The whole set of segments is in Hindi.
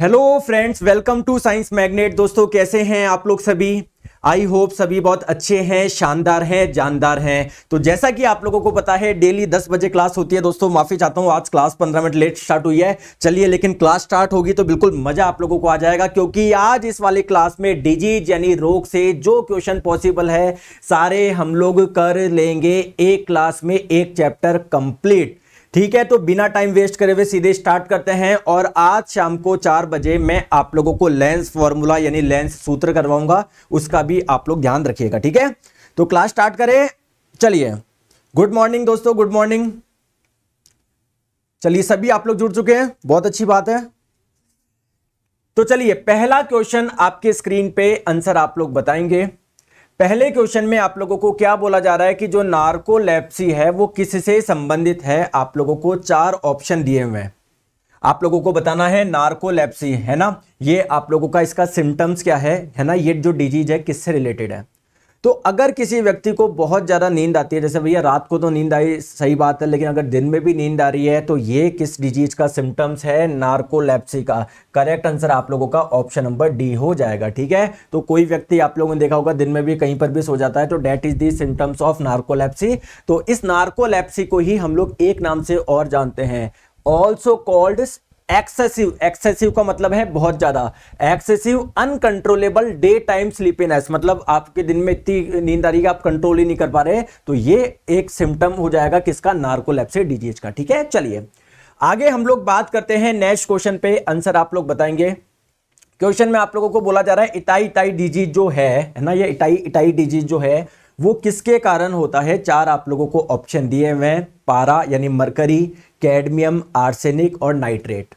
hello friends welcome to science magnet दोस्तों कैसे हैं आप लोग सभी आई होप सभी बहुत अच्छे हैं शानदार हैं जानदार हैं तो जैसा कि आप लोगों को पता है डेली 10 बजे क्लास होती है दोस्तों माफ़ी चाहता हूँ आज क्लास 15 मिनट लेट स्टार्ट हुई है चलिए लेकिन क्लास स्टार्ट होगी तो बिल्कुल मज़ा आप लोगों को आ जाएगा क्योंकि आज इस वाले क्लास में डिजीज यानी रोग से जो क्वेश्चन पॉसिबल है सारे हम लोग कर लेंगे एक क्लास में एक चैप्टर कंप्लीट ठीक है तो बिना टाइम वेस्ट करे हुए सीधे स्टार्ट करते हैं और आज शाम को चार बजे मैं आप लोगों को लेंस फॉर्मूला यानी लेंस सूत्र करवाऊंगा उसका भी आप लोग ध्यान रखिएगा ठीक है तो क्लास स्टार्ट करें चलिए गुड मॉर्निंग दोस्तों गुड मॉर्निंग चलिए सभी आप लोग जुड़ चुके हैं बहुत अच्छी बात है तो चलिए पहला क्वेश्चन आपके स्क्रीन पे आंसर आप लोग बताएंगे पहले क्वेश्चन में आप लोगों को क्या बोला जा रहा है कि जो नार्कोलेप्सी है वो किससे संबंधित है आप लोगों को चार ऑप्शन दिए हुए हैं आप लोगों को बताना है नार्कोलेप्सी है ना ये आप लोगों का इसका सिम्टम्स क्या है है ना ये जो डिजीज है किससे रिलेटेड है तो अगर किसी व्यक्ति को बहुत ज़्यादा नींद आती है जैसे भैया रात को तो नींद आई सही बात है लेकिन अगर दिन में भी नींद आ रही है तो ये किस डिजीज का सिम्टम्स है नार्कोलैप्सी का करेक्ट आंसर आप लोगों का ऑप्शन नंबर डी हो जाएगा ठीक है तो कोई व्यक्ति आप लोगों ने देखा होगा दिन में भी कहीं पर भी सो जाता है तो that is the symptoms of narcolepsy तो इस नार्कोलैप्सी को ही हम लोग एक नाम से और जानते हैं ऑल्सो कॉल्ड एक्सेसिव एक्सेसिव का मतलब है बहुत ज़्यादा excessive uncontrollable day time sleepiness मतलब आपके दिन में इतनी नींद आ रही है आप कंट्रोल ही नहीं कर पा रहे तो ये एक सिम्टम हो जाएगा किसका नार्कोलेप्सी डिजीज का ठीक है चलिए आगे हम लोग बात करते हैं नेक्स्ट क्वेश्चन पे आंसर आप लोग बताएंगे क्वेश्चन में आप लोगों को बोला जा रहा है इटाई इटाई डिजीज जो है है ना ये इटाई इटाई डिजीज जो है वो किसके कारण होता है चार आप लोगों को ऑप्शन दिए हुए हैं पारा यानी मरकरी कैडमियम आर्सेनिक और नाइट्रेट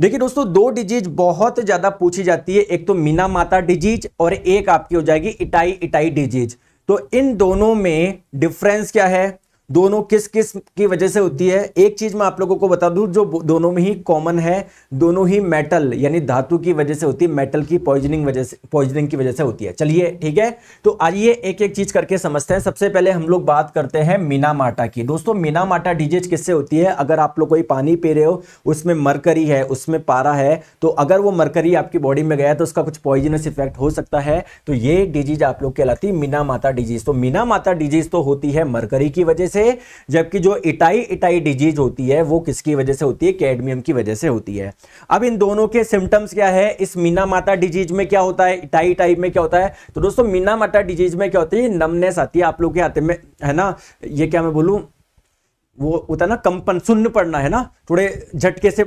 देखिए दोस्तों दो डिजीज बहुत ज्यादा पूछी जाती है एक तो मीना माता डिजीज और एक आपकी हो जाएगी इटाई इटाई डिजीज तो इन दोनों में डिफरेंस क्या है दोनों किस किस की वजह से होती है एक चीज मैं आप लोगों को बता दूं जो दोनों में ही कॉमन है दोनों ही मेटल यानी धातु की वजह से होती है मेटल की पॉइजनिंग वजह से पॉइजनिंग की वजह से होती है चलिए ठीक है तो आइए एक एक चीज करके समझते हैं सबसे पहले हम लोग बात करते हैं मीनामाटा की दोस्तों मीनामाटा डिजीज किससे होती है अगर आप लोग कोई पानी पी रहे हो उसमें मरकरी है उसमें पारा है तो अगर वो मरकरी आपकी बॉडी में गया तो उसका कुछ पॉइजनस इफेक्ट हो सकता है तो ये डिजीज आप लोग कहलाती है मीना माता डिजीज तो मीना माता डिजीज तो होती है मरकरी की वजह से से जबकि जो इटाई इटाई डिजीज होती है वो किसकी वजह से होती है कैडमियम की वजह से होती है अब इन दोनों के सिम्टम्स क्या है इस मीना माता डिजीज में क्या होता है इटाई टाइप में क्या होता है तो दोस्तों मीना माता डिजीज में क्या होती है नमनेस आती है आप लोग के हाथ में है ना ये क्या मैं बोलूँ वो होता है ना कंपन सुन्न पड़ना है ना थोड़े झटके से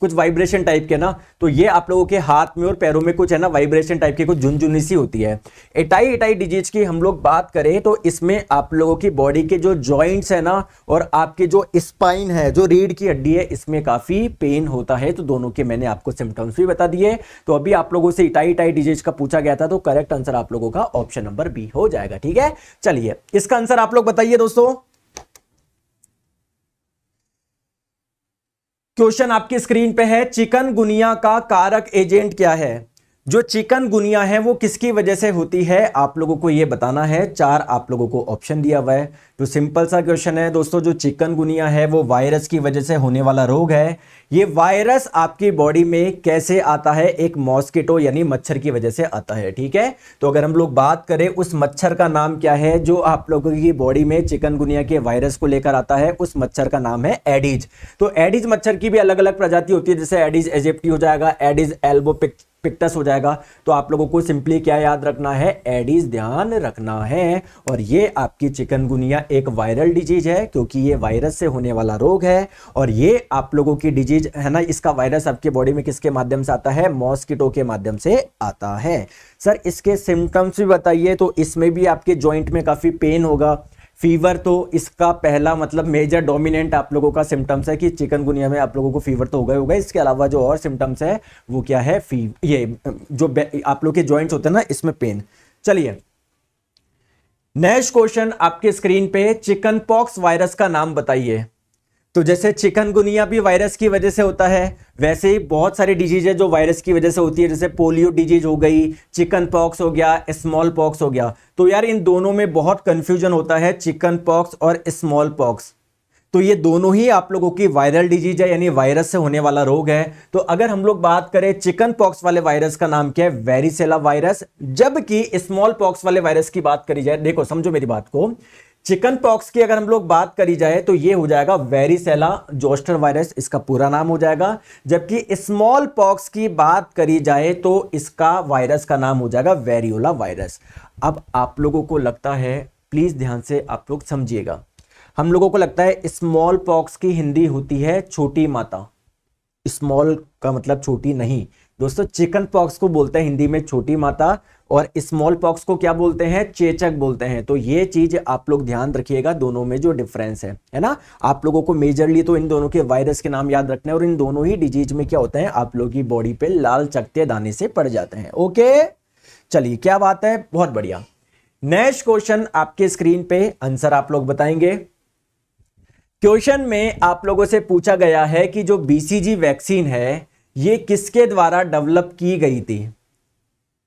कुछ वाइब्रेशन टाइप के ना तो ये आप लोगों के हाथ में और पैरों में कुछ है ना वाइब्रेशन टाइप की कुछ झुनझुनी सी होती है एटाई एटाई डिजीज की हम लोग बात करें तो इसमें आप लोगों की बॉडी के जो जॉइंट्स है ना और आपके जो स्पाइन है जो रीढ़ की हड्डी है इसमें काफ़ी पेन होता है तो दोनों के मैंने आपको सिम्टम्स भी बता दिए तो अभी आप लोगों से इटाई इटाई डिजीज का पूछा गया था तो करेक्ट आंसर आप लोगों का ऑप्शन नंबर बी हो जाएगा ठीक है चलिए इसका आंसर आप लोग बताइए दोस्तों क्वेश्चन आपकी स्क्रीन पे है चिकन गुनिया का कारक एजेंट क्या है जो चिकन गुनिया है वो किसकी वजह से होती है आप लोगों को ये बताना है चार आप लोगों को ऑप्शन दिया हुआ है तो सिंपल सा क्वेश्चन है दोस्तों जो चिकन गुनिया है वो वायरस की वजह से होने वाला रोग है ये वायरस आपकी बॉडी में कैसे आता है एक मॉस्किटो यानी मच्छर की वजह से आता है ठीक है तो अगर हम लोग बात करें उस मच्छर का नाम क्या है जो आप लोगों की बॉडी में चिकन गुनिया के वायरस को लेकर आता है उस मच्छर का नाम है एडिज तो एडिज मच्छर की भी अलग अलग प्रजाति होती है जैसे एडिज एजिप्टी हो जाएगा एडिज एल्बोपिक पिक्टस हो जाएगा तो आप लोगों को सिंपली क्या याद रखना है एडीज ध्यान रखना है और ये आपकी चिकनगुनिया एक वायरल डिजीज है क्योंकि ये वायरस से होने वाला रोग है और ये आप लोगों की डिजीज है ना इसका वायरस आपके बॉडी में किसके माध्यम से आता है मॉस्किटो के माध्यम से आता है सर इसके सिम्टम्स भी बताइए तो इसमें भी आपके जॉइंट में काफ़ी पेन होगा फीवर तो इसका पहला मतलब मेजर डोमिनेंट आप लोगों का सिम्टम्स है कि चिकनगुनिया में आप लोगों को फीवर तो होगा ही होगा इसके अलावा जो और सिम्टम्स है वो क्या है फी ये जो आप लोग के जॉइंट्स होते हैं ना इसमें पेन चलिए नेक्स्ट क्वेश्चन आपके स्क्रीन पे चिकन पॉक्स वायरस का नाम बताइए तो जैसे चिकनगुनिया भी वायरस की वजह से होता है वैसे ही बहुत सारी डिजीज है जो वायरस की वजह से होती है जैसे पोलियो डिजीज हो गई चिकन पॉक्स हो गया स्मॉल पॉक्स हो गया तो यार इन दोनों में बहुत कंफ्यूजन होता है चिकन पॉक्स और स्मॉल पॉक्स तो ये दोनों ही आप लोगों की वायरल डिजीज है यानी वायरस से होने वाला रोग है तो अगर हम लोग बात करें चिकन पॉक्स वाले वायरस का नाम क्या है वेरिसेला वायरस जबकि स्मॉल पॉक्स वाले वायरस की बात करी जाए देखो समझो मेरी बात को चिकन पॉक्स की अगर हम लोग बात करी जाए तो ये हो जाएगा वेरिसेला जोस्टर वायरस इसका पूरा नाम हो जाएगा जबकि स्मॉल पॉक्स की बात करी जाए तो इसका वायरस का नाम हो जाएगा वेरियोला वायरस अब आप लोगों को लगता है प्लीज़ ध्यान से आप लोग समझिएगा हम लोगों को लगता है स्मॉल पॉक्स की हिंदी होती है छोटी माता स्मॉल का मतलब छोटी नहीं दोस्तों चिकन पॉक्स को बोलते हैं हिंदी में छोटी माता और स्मॉल पॉक्स को क्या बोलते हैं चेचक बोलते हैं तो ये चीज आप लोग ध्यान रखिएगा दोनों में जो डिफरेंस है है ना आप लोगों को मेजरली तो इन दोनों के वायरस के नाम याद रखने और इन दोनों ही डिजीज में क्या होते हैं आप लोग की बॉडी पे लाल चकते दाने से पड़ जाते हैं ओके चलिए क्या बात है बहुत बढ़िया नेक्स्ट क्वेश्चन आपके स्क्रीन पे आंसर आप लोग बताएंगे क्वेश्चन में आप लोगों से पूछा गया है कि जो बीसीजी वैक्सीन है ये किसके द्वारा डेवलप की गई थी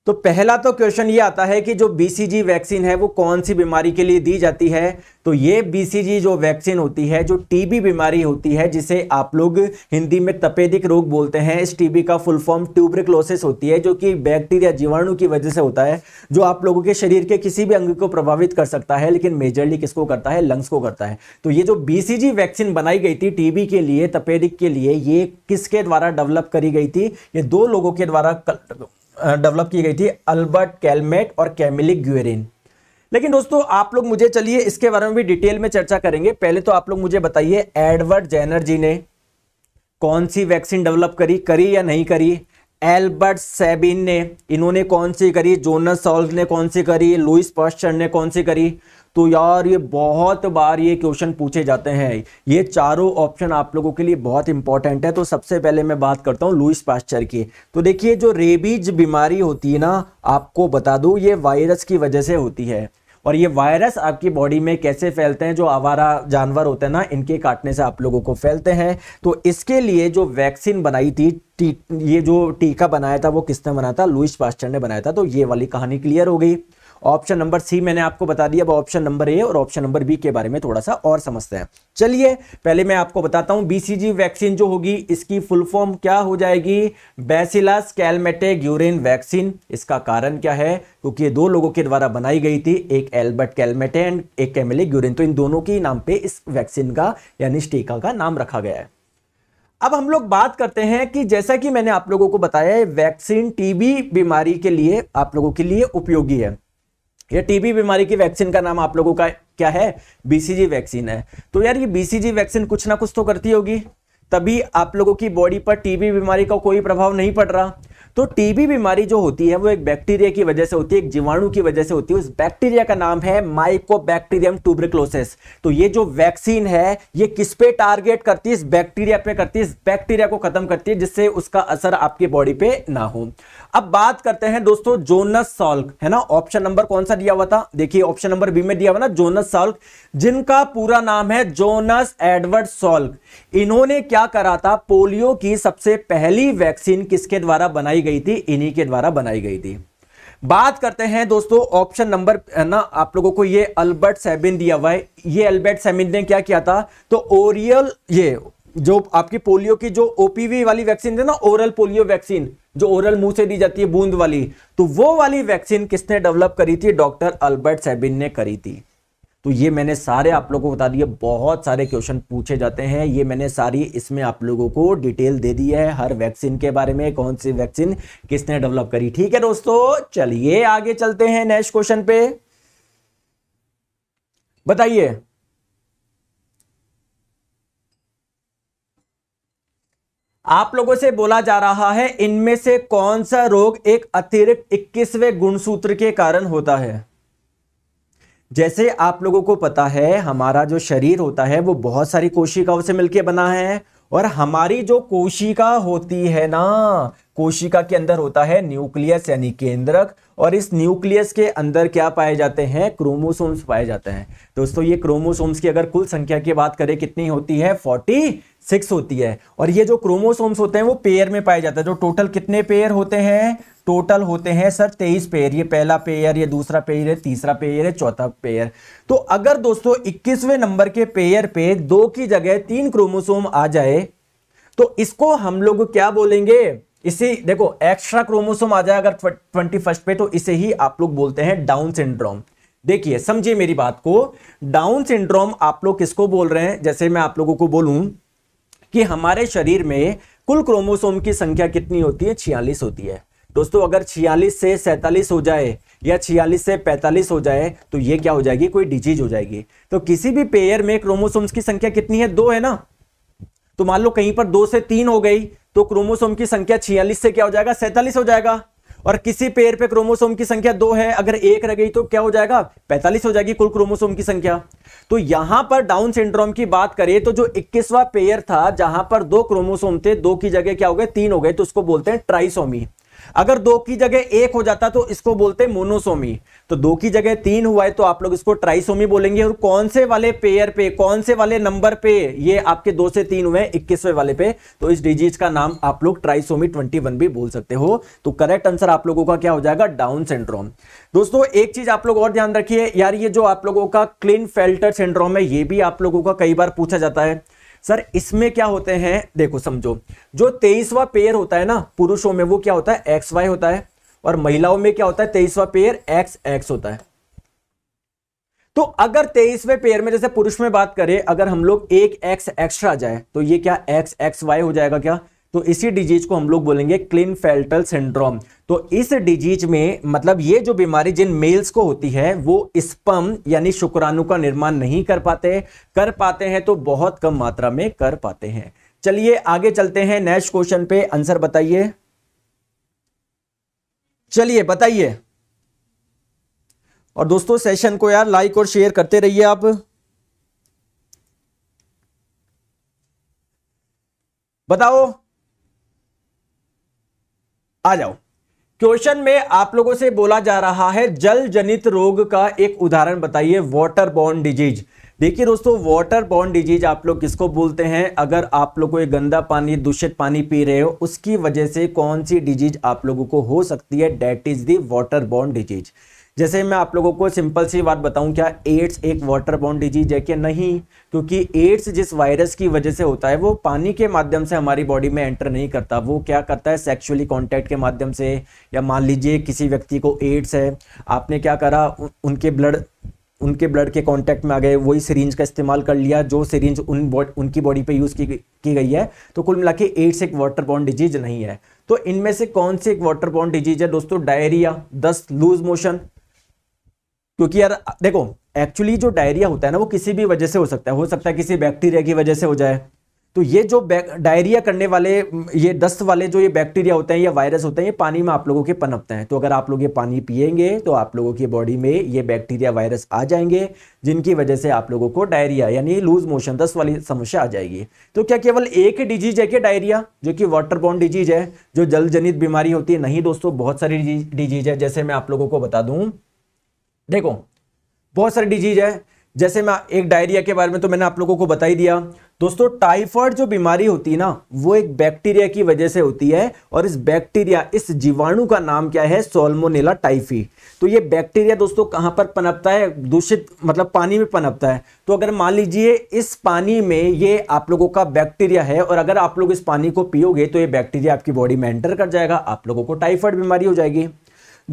तो पहला तो क्वेश्चन ये आता है कि जो बीसीजी वैक्सीन है वो कौन सी बीमारी के लिए दी जाती है तो ये बीसीजी जो वैक्सीन होती है जो टीबी बीमारी होती है जिसे आप लोग हिंदी में तपेदिक रोग बोलते हैं इस टीबी का फुल फॉर्म ट्यूब्रिकलोसिस होती है जो कि बैक्टीरिया जीवाणु की वजह से होता है जो आप लोगों के शरीर के किसी भी अंग को प्रभावित कर सकता है लेकिन मेजरली किसको करता है लंग्स को करता है तो ये जो बी वैक्सीन बनाई गई थी टीबी के लिए तपेदिक के लिए ये किसके द्वारा डेवलप करी गई थी ये दो लोगों के द्वारा डेवलप की गई थी अल्बर्ट कैलमेट और कैमिलिक ग्यूरिन लेकिन दोस्तों आप लोग मुझे चलिए इसके बारे में भी डिटेल में चर्चा करेंगे पहले तो आप लोग मुझे बताइए एडवर्ड जैनर जी ने कौन सी वैक्सीन डेवलप करी करी या नहीं करी एल्बर्ट सेबिन ने इन्होंने कौन सी करी जोनस सॉल्व ने कौन सी करी लुइस पॉस्टर ने कौन सी करी तो यार ये बहुत बार ये क्वेश्चन पूछे जाते हैं ये चारों ऑप्शन आप लोगों के लिए बहुत इंपॉर्टेंट है तो सबसे पहले मैं बात करता हूँ लुइस पास्चर की तो देखिए जो रेबीज बीमारी होती है ना आपको बता दू ये वायरस की वजह से होती है और ये वायरस आपकी बॉडी में कैसे फैलते हैं जो आवारा जानवर होते हैं ना इनके काटने से आप लोगों को फैलते हैं तो इसके लिए जो वैक्सीन बनाई थी टी, ये जो टीका बनाया था वो किसने बनाया था लुइस पास्टर ने बनाया था तो ये वाली कहानी क्लियर हो गई ऑप्शन नंबर सी मैंने आपको बता दिया अब ऑप्शन नंबर ए और ऑप्शन नंबर बी के बारे में थोड़ा सा और समझते हैं चलिए पहले मैं आपको बताता हूं बीसीजी वैक्सीन जो होगी इसकी फुल फॉर्म क्या हो जाएगी बैसिलास कैलमेटे ग्यूरिन वैक्सीन इसका कारण क्या है क्योंकि ये दो लोगों के द्वारा बनाई गई थी एक एल्बर्ट कैलमेटे एंड एक कैमिले ग्यूरिन तो इन दोनों के नाम पर इस वैक्सीन का यानी टीका का नाम रखा गया है अब हम लोग बात करते हैं कि जैसा कि मैंने आप लोगों को बताया है वैक्सीन टीबी बीमारी के लिए आप लोगों के लिए उपयोगी है ये टीबी बीमारी की वैक्सीन का नाम आप लोगों का क्या है बीसीजी वैक्सीन है तो यार ये बीसीजी वैक्सीन कुछ ना कुछ तो करती होगी तभी आप लोगों की बॉडी पर टीबी बीमारी का कोई प्रभाव नहीं पड़ रहा तो टीबी बीमारी जो होती है वो एक बैक्टीरिया की वजह से होती है एक जीवाणु की वजह से होती है उस बैक्टीरिया का नाम है माइको बैक्टीरियम ट्यूबरक्लोसिस तो ये जो वैक्सीन है ये किस पे टारगेट करती है इस बैक्टीरिया पे करती है इस बैक्टीरिया को खत्म करती है जिससे उसका असर आपकी बॉडी पे ना हो अब बात करते हैं दोस्तों जोनस सॉल्क है ना ऑप्शन नंबर कौन सा दिया हुआ था देखिए ऑप्शन नंबर बी में दिया हुआ ना जोनस सॉल्क जिनका पूरा नाम है जोनस एडवर्ड सॉल्क इन्होंने क्या करा था पोलियो की सबसे पहली वैक्सीन किसके द्वारा बनाई बनाई गई थी इन्हीं के द्वारा बनाई गई थी बात करते हैं दोस्तों ऑप्शन नंबर ना आप लोगों को ये अल्बर्ट सेबिन दिया हुआ है ये अल्बर्ट सेबिन ने क्या किया था तो ओरियल ये जो आपकी पोलियो की जो ओपीवी वाली वैक्सीन थी ना ओरल पोलियो वैक्सीन जो ओरल मुंह से दी जाती है बूंद वाली तो वो वाली वैक्सीन किसने डेवलप करी थी डॉक्टर अल्बर्ट सेबिन ने करी थी तो ये मैंने सारे आप लोगों को बता दिए बहुत सारे क्वेश्चन पूछे जाते हैं ये मैंने सारी इसमें आप लोगों को डिटेल दे दी है हर वैक्सीन के बारे में कौन सी वैक्सीन किसने डेवलप करी ठीक है दोस्तों चलिए आगे चलते हैं नेक्स्ट क्वेश्चन पे बताइए आप लोगों से बोला जा रहा है इनमें से कौन सा रोग एक अतिरिक्त इक्कीसवें गुणसूत्र के कारण होता है जैसे आप लोगों को पता है हमारा जो शरीर होता है वो बहुत सारी कोशिकाओं से मिलकर बना है और हमारी जो कोशिका होती है ना कोशिका के अंदर होता है न्यूक्लियस यानी केंद्रक और इस न्यूक्लियस के अंदर क्या पाए जाते हैं क्रोमोसोम्स पाए जाते हैं दोस्तों ये क्रोमोसोम्स की अगर कुल संख्या की बात करें कितनी होती है फोर्टी सिक्स होती है और ये जो क्रोमोसोम्स होते हैं वो पेयर में पाए जाते हैं जो टोटल कितने पेयर होते हैं टोटल होते हैं सर तेईस पेयर ये पहला पेयर ये दूसरा पेयर है तीसरा पेयर है चौथा पेयर तो अगर दोस्तों इक्कीसवें नंबर के पेयर पे दो की जगह तीन क्रोमोसोम आ जाए तो इसको हम लोग क्या बोलेंगे इसी देखो एक्स्ट्रा क्रोमोसोम आ जाए अगर ट्वेंटी फर्स्ट पे तो इसे ही आप लोग बोलते हैं डाउन सिंड्रोम देखिए समझिए मेरी बात को डाउन सिंड्रोम आप लोग किसको बोल रहे हैं जैसे मैं आप लोगों को बोलूं कि हमारे शरीर में कुल क्रोमोसोम की संख्या कितनी होती है छियालीस होती है दोस्तों अगर छियालीस से सैंतालीस हो जाए या छियालीस से पैंतालीस हो जाए तो ये क्या हो जाएगी कोई डिजीज हो जाएगी तो किसी भी पेयर में क्रोमोसोम्स की संख्या कितनी है दो है ना तो मान लो कहीं पर दो से तीन हो गई तो क्रोमोसोम की संख्या छियालीस से क्या हो जाएगा सैतालीस हो जाएगा और किसी पेयर पे क्रोमोसोम की संख्या दो है अगर एक रह गई तो क्या हो जाएगा पैंतालीस हो जाएगी कुल क्रोमोसोम की संख्या तो यहां पर डाउन सिंड्रोम की बात करें तो जो इक्कीसवा पेयर था जहां पर दो क्रोमोसोम थे दो की जगह क्या हो गए तीन हो गए तो उसको बोलते हैं ट्राइसोमी अगर दो की जगह एक हो जाता तो इसको बोलते मोनोसोमी तो दो की जगह तीन हुआ है तो आप लोग इसको ट्राइसोमी बोलेंगे और कौन से वाले पेयर पे कौन से वाले नंबर पे ये आपके दो से तीन हुए इक्कीसवें वाले पे तो इस डिजीज का नाम आप लोग ट्राइसोमी ट्वेंटी भी बोल सकते हो तो करेक्ट आंसर आप लोगों का क्या हो जाएगा डाउन सिंड्रोम दोस्तों एक चीज आप लोग और ध्यान रखिए यार ये जो आप लोगों का क्लीन फेल्टर सिंड्रोम है ये भी आप लोगों का कई बार पूछा जाता है सर इसमें क्या होते हैं देखो समझो जो तेईसवा पेयर होता है ना पुरुषों में वो क्या होता है एक्स वाई होता है और महिलाओं में क्या होता है तेईसवा पेयर एक्स एक्स होता है तो अगर तेईसवें पेयर में जैसे पुरुष में बात करें अगर हम लोग एक एक्स एक्स्ट्रा जाए तो ये क्या एक्स एक्स वाई हो जाएगा क्या तो इसी डिजीज को हम लोग बोलेंगे क्लिन फेल्टल सिंड्रोम तो इस डिजीज में मतलब ये जो बीमारी जिन मेल्स को होती है वो स्पम यानी शुक्राणु का निर्माण नहीं कर पाते कर पाते हैं तो बहुत कम मात्रा में कर पाते हैं चलिए आगे चलते हैं नेक्स्ट क्वेश्चन पे आंसर बताइए चलिए बताइए और दोस्तों सेशन को यार लाइक और शेयर करते रहिए आप बताओ आ जाओ क्वेश्चन में आप लोगों से बोला जा रहा है जल जनित रोग का एक उदाहरण बताइए वॉटर बॉर्न डिजीज देखिए दोस्तों वाटर बॉर्न डिजीज आप लोग किसको बोलते हैं अगर आप लोग कोई गंदा पानी दूषित पानी पी रहे हो उसकी वजह से कौन सी डिजीज आप लोगों को हो सकती है that is the water borne disease जैसे मैं आप लोगों को सिंपल सी बात बताऊं क्या एड्स एक वाटर बॉन्ड डिजीज है कि नहीं क्योंकि एड्स जिस वायरस की वजह से होता है वो पानी के माध्यम से हमारी बॉडी में एंटर नहीं करता वो क्या करता है सेक्सुअली कांटेक्ट के माध्यम से या मान लीजिए किसी व्यक्ति को एड्स है आपने क्या करा उनके ब्लड उनके ब्लड के कांटेक्ट में आ गए वही सिरिंज का इस्तेमाल कर लिया जो सिरिंज उन उनकी बॉडी पे यूज़ की, की गई है तो कुल मिला के एड्स एक वाटर बॉन्ड डिजीज नहीं है तो इनमें से कौन सी एक वाटर बॉन्ड डिजीज है दोस्तों डायरिया दस लूज मोशन क्योंकि यार देखो एक्चुअली जो डायरिया होता है ना वो किसी भी वजह से हो सकता है हो सकता है किसी बैक्टीरिया की वजह से हो जाए तो ये जो डायरिया करने वाले ये दस्त वाले जो ये बैक्टीरिया होते हैं या वायरस होते हैं ये पानी में आप लोगों के पनपते हैं तो अगर आप लोग ये पानी पिएंगे तो आप लोगों की बॉडी में ये बैक्टीरिया वायरस आ जाएंगे जिनकी वजह से आप लोगों को डायरिया यानी लूज मोशन दस्त वाली समस्या आ जाएगी तो क्या केवल एक ही डिजीज है क्या डायरिया जो कि वाटर बॉन्ड डिजीज है जो जल जनित बीमारी होती है नहीं दोस्तों बहुत सारी डिजीज है जैसे मैं आप लोगों को बता दू देखो बहुत सारी डिजीज है जैसे मैं एक डायरिया के बारे में तो मैंने आप लोगों को बता ही दिया दोस्तों टाइफॉइड जो बीमारी होती है ना वो एक बैक्टीरिया की वजह से होती है और इस बैक्टीरिया इस जीवाणु का नाम क्या है सोलमोनेला टाइफी तो ये बैक्टीरिया दोस्तों कहाँ पर पनपता है दूषित मतलब पानी में पनपता है तो अगर मान लीजिए इस पानी में ये आप लोगों का बैक्टीरिया है और अगर आप लोग इस पानी को पियोगे तो ये बैक्टीरिया आपकी बॉडी में एंटर कर जाएगा आप लोगों को टाइफॉइड बीमारी हो जाएगी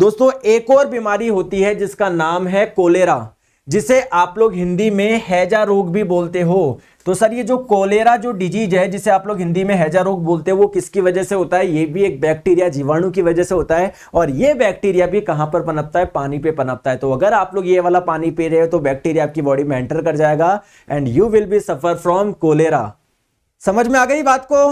दोस्तों एक और बीमारी होती है जिसका नाम है कोलेरा जिसे आप लोग हिंदी में हैजा रोग भी बोलते हो तो सर ये जो कोलेरा जो डिजीज है जिसे आप लोग हिंदी में हैजा रोग बोलते हैं वो किसकी वजह से होता है ये भी एक बैक्टीरिया जीवाणु की वजह से होता है और ये बैक्टीरिया भी कहाँ पर पनपता है पानी पे पनपता है तो अगर आप लोग ये वाला पानी पी रहे हो तो बैक्टीरिया आपकी बॉडी में एंटर कर जाएगा and you will be suffer from cholera समझ में आ गई बात को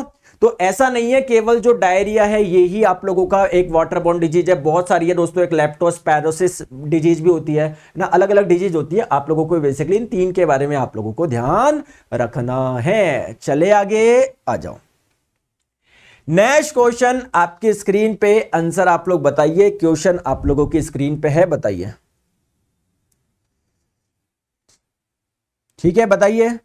तो ऐसा नहीं है केवल जो डायरिया है ये ही आप लोगों का एक बॉन्ड डिजीज है बहुत सारी है दोस्तों एक लेप्टोस्पैरोसिस डिजीज भी होती है ना अलग अलग डिजीज होती है आप लोगों को बेसिकली इन तीन के बारे में आप लोगों को ध्यान रखना है चले आगे आ जाओ नेक्स्ट क्वेश्चन आपकी स्क्रीन पे आंसर आप लोग बताइए क्वेश्चन आप लोगों की स्क्रीन पे है बताइए ठीक है बताइए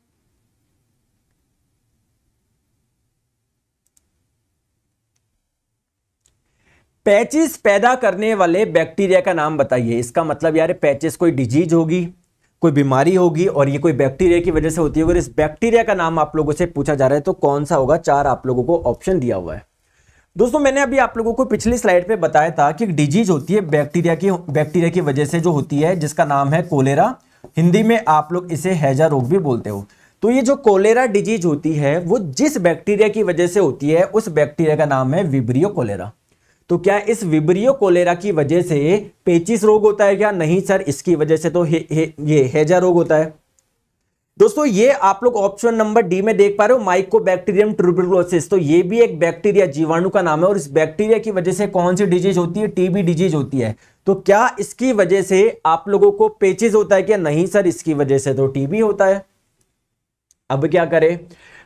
पैचिस पैदा करने वाले बैक्टीरिया का नाम बताइए इसका मतलब यार पैचिस कोई डिजीज होगी कोई बीमारी होगी और ये कोई बैक्टीरिया की वजह से होती है अगर इस बैक्टीरिया का नाम आप लोगों से पूछा जा रहा है तो कौन सा होगा चार आप लोगों को ऑप्शन दिया हुआ है दोस्तों मैंने अभी आप लोगों को पिछली स्लाइड पे बताया था कि डिजीज होती है बैक्टीरिया की बैक्टीरिया की वजह से जो होती है जिसका नाम है कोलेरा हिंदी में आप लोग इसे हैजा रोग भी बोलते हो तो ये जो कोलेरा डिजीज होती है वो जिस बैक्टीरिया की वजह से होती है उस बैक्टीरिया का नाम है विब्रियो कोलेरा तो क्या इस विब्रियो कोलेरा की वजह से पेचिस रोग होता है क्या नहीं सर इसकी वजह से तो हे, हे, ये हैजा रोग होता है दोस्तों ये आप लोग ऑप्शन नंबर डी में देख पा रहे हो माइकोबैक्टीरियम ट्यूबरकुलोसिस तो ये भी एक बैक्टीरिया जीवाणु का नाम है और इस बैक्टीरिया की वजह से कौन सी डिजीज होती है टीबी डिजीज होती है तो क्या इसकी वजह से आप लोगों को पेचिस होता है क्या नहीं सर इसकी वजह से तो टीबी होता है अब क्या करें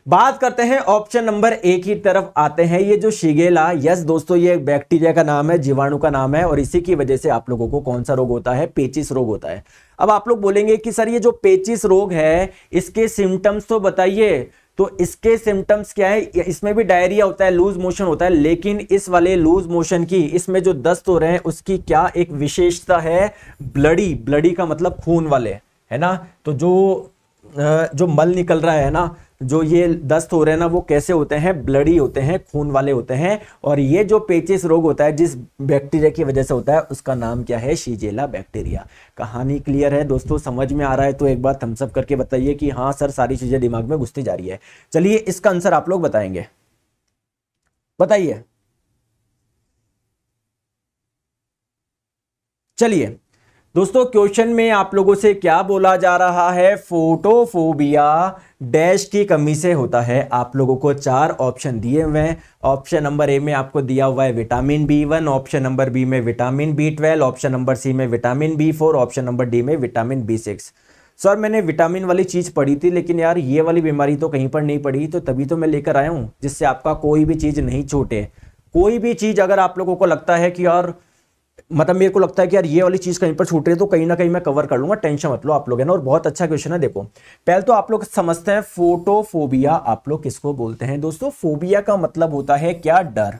बात करते हैं ऑप्शन नंबर ए की तरफ आते हैं ये जो शिगेला यस दोस्तों ये बैक्टीरिया का नाम है जीवाणु का नाम है और इसी की वजह से आप लोगों को कौन सा रोग होता है पेचिस रोग होता है अब आप लोग बोलेंगे कि सर ये जो पेचिस रोग है इसके सिम्टम्स तो बताइए तो इसके सिम्टम्स क्या है इसमें भी डायरिया होता है लूज मोशन होता है लेकिन इस वाले लूज मोशन की इसमें जो दस्त हो रहे हैं उसकी क्या एक विशेषता है ब्लडी ब्लडी का मतलब खून वाले है ना तो जो जो मल निकल रहा है ना जो ये दस्त हो रहे हैं ना वो कैसे होते हैं ब्लडी होते हैं खून वाले होते हैं और ये जो पेचिस रोग होता है जिस बैक्टीरिया की वजह से होता है उसका नाम क्या है शीजेला बैक्टीरिया कहानी क्लियर है दोस्तों समझ में आ रहा है तो एक बार थम्सअप करके बताइए कि हाँ सर सारी चीज़ें दिमाग में घुसती जा रही है चलिए इसका आंसर आप लोग बताएंगे बताइए चलिए दोस्तों क्वेश्चन में आप लोगों से क्या बोला जा रहा है फोटोफोबिया डैश की कमी से होता है आप लोगों को चार ऑप्शन दिए हुए हैं ऑप्शन नंबर ए में आपको दिया हुआ है vitamin B one option number B में vitamin B twelve option number C में vitamin B four option number D में विटामिन बी सिक्स सर मैंने विटामिन वाली चीज़ पढ़ी थी लेकिन यार ये वाली बीमारी तो कहीं पर नहीं पड़ी तो तभी तो मैं लेकर आया हूँ जिससे आपका कोई भी चीज़ नहीं छूटे कोई भी चीज़ अगर आप लोगों को लगता है कि यार मतलब मेरे को लगता है कि यार ये वाली चीज़ कहीं पर छूट रही है तो कहीं ना कहीं मैं कवर कर लूँगा टेंशन मत लो आप लोग है ना और बहुत अच्छा क्वेश्चन है देखो पहले तो आप लोग समझते हैं फोटोफोबिया आप लोग किसको बोलते हैं दोस्तों फोबिया का मतलब होता है क्या डर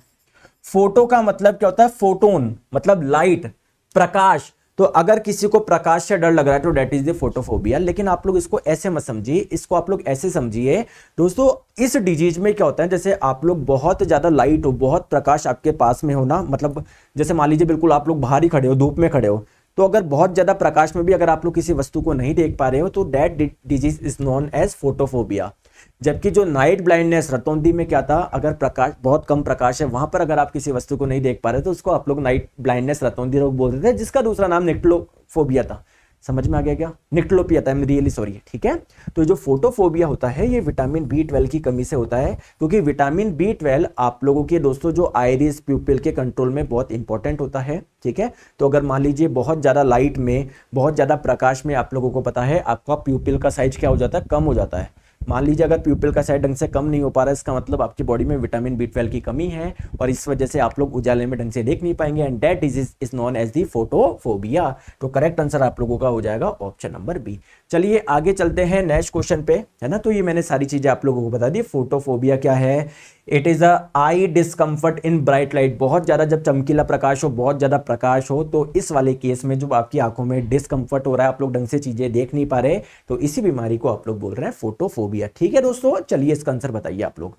फोटो का मतलब क्या होता है फोटोन मतलब लाइट प्रकाश तो अगर किसी को प्रकाश से डर लग रहा है तो डेट इज द फोटोफोबिया लेकिन आप लोग इसको ऐसे मत समझिए इसको आप लोग ऐसे समझिए दोस्तों इस डिजीज में क्या होता है जैसे आप लोग बहुत ज़्यादा लाइट हो बहुत प्रकाश आपके पास में होना मतलब जैसे मान लीजिए बिल्कुल आप लोग बाहर ही खड़े हो धूप में खड़े हो तो अगर बहुत ज़्यादा प्रकाश में भी अगर आप लोग किसी वस्तु को नहीं देख पा रहे हो तो that disease is known as photophobia जबकि जो नाइट ब्लाइंडनेस रतौंदी में क्या था अगर प्रकाश बहुत कम प्रकाश है वहां पर अगर आप किसी वस्तु को नहीं देख पा रहे तो उसको आप लोग नाइट ब्लाइंडनेस रतौंदी लोग बोलते थे जिसका दूसरा नाम निक्टलोफोबिया था समझ में आ गया क्या निक्टलोपिया था रियली सॉरी ठीक है तो जो फोटोफोबिया होता है ये विटामिन बी ट्वेल्व की कमी से होता है क्योंकि विटामिन बी ट्वेल्व आप लोगों के दोस्तों जो आयरिस प्यूपिल के कंट्रोल में बहुत इंपॉर्टेंट होता है ठीक है तो अगर मान लीजिए बहुत ज़्यादा लाइट में बहुत ज़्यादा प्रकाश में आप लोगों को पता है आपका प्यूपिल का साइज क्या हो जाता है कम हो जाता है मान लीजिए अगर प्यूपिल का साइज ढंग से कम नहीं हो पा रहा है इसका मतलब आपकी बॉडी में विटामिन बी ट्वेल्व की कमी है और इस वजह से आप लोग उजाले में ढंग से देख नहीं पाएंगे and that disease is known as the photophobia तो करेक्ट आंसर आप लोगों का हो जाएगा ऑप्शन नंबर बी चलिए आगे चलते हैं नेक्स्ट क्वेश्चन पे है ना तो ये मैंने सारी चीज़ें आप लोगों को बता दी फोटोफोबिया क्या है it is a eye discomfort in bright light बहुत ज़्यादा जब चमकीला प्रकाश हो बहुत ज़्यादा प्रकाश हो तो इस वाले केस में जब आपकी आंखों में डिस्कम्फर्ट हो रहा है आप लोग ढंग से चीज़ें देख नहीं पा रहे तो इसी बीमारी को आप लोग बोल रहे हैं फोटोफोबिया ठीक है दोस्तों चलिए इसका आंसर बताइए आप लोग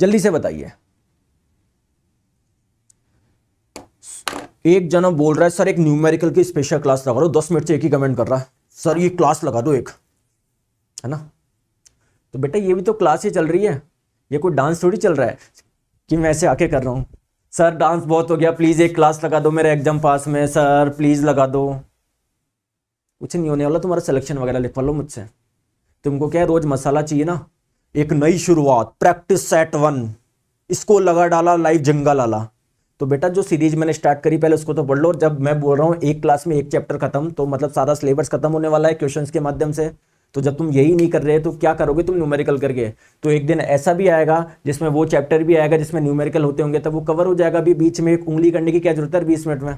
जल्दी से बताइए एक जना बोल रहा है सर एक न्यूमेरिकल की स्पेशल क्लास लगा दो दस मिनट से एक ही कमेंट कर रहा है सर ये क्लास लगा दो एक है ना तो बेटा ये भी तो क्लास ही चल रही है ये कोई डांस थोड़ी चल रहा है कि मैं ऐसे आके कर रहा हूँ सर डांस बहुत हो गया प्लीज़ एक क्लास लगा दो मेरे एग्जाम पास में सर प्लीज़ लगा दो कुछ नहीं होने वाला तुम्हारा सिलेक्शन वगैरह लिखवा लो मुझसे तुमको क्या है रोज़ मसाला चाहिए ना एक नई शुरुआत प्रैक्टिस सेट वन इसको लगा डाला लाइव जंगा लाला तो बेटा जो सीरीज मैंने स्टार्ट करी पहले उसको तो पढ़ लो जब मैं बोल रहा हूँ एक क्लास में एक चैप्टर खत्म तो मतलब सारा सिलेबस खत्म होने वाला है क्वेश्चंस के माध्यम से तो जब तुम यही नहीं कर रहे तो क्या करोगे तुम न्यूमेरिकल करके तो एक दिन ऐसा भी आएगा जिसमें वो चैप्टर भी आएगा जिसमें न्यूमेरिकल होते होंगे तब वो कवर हो जाएगा अभी बीच में एक उंगली करने की क्या जरूरत है बीस मिनट में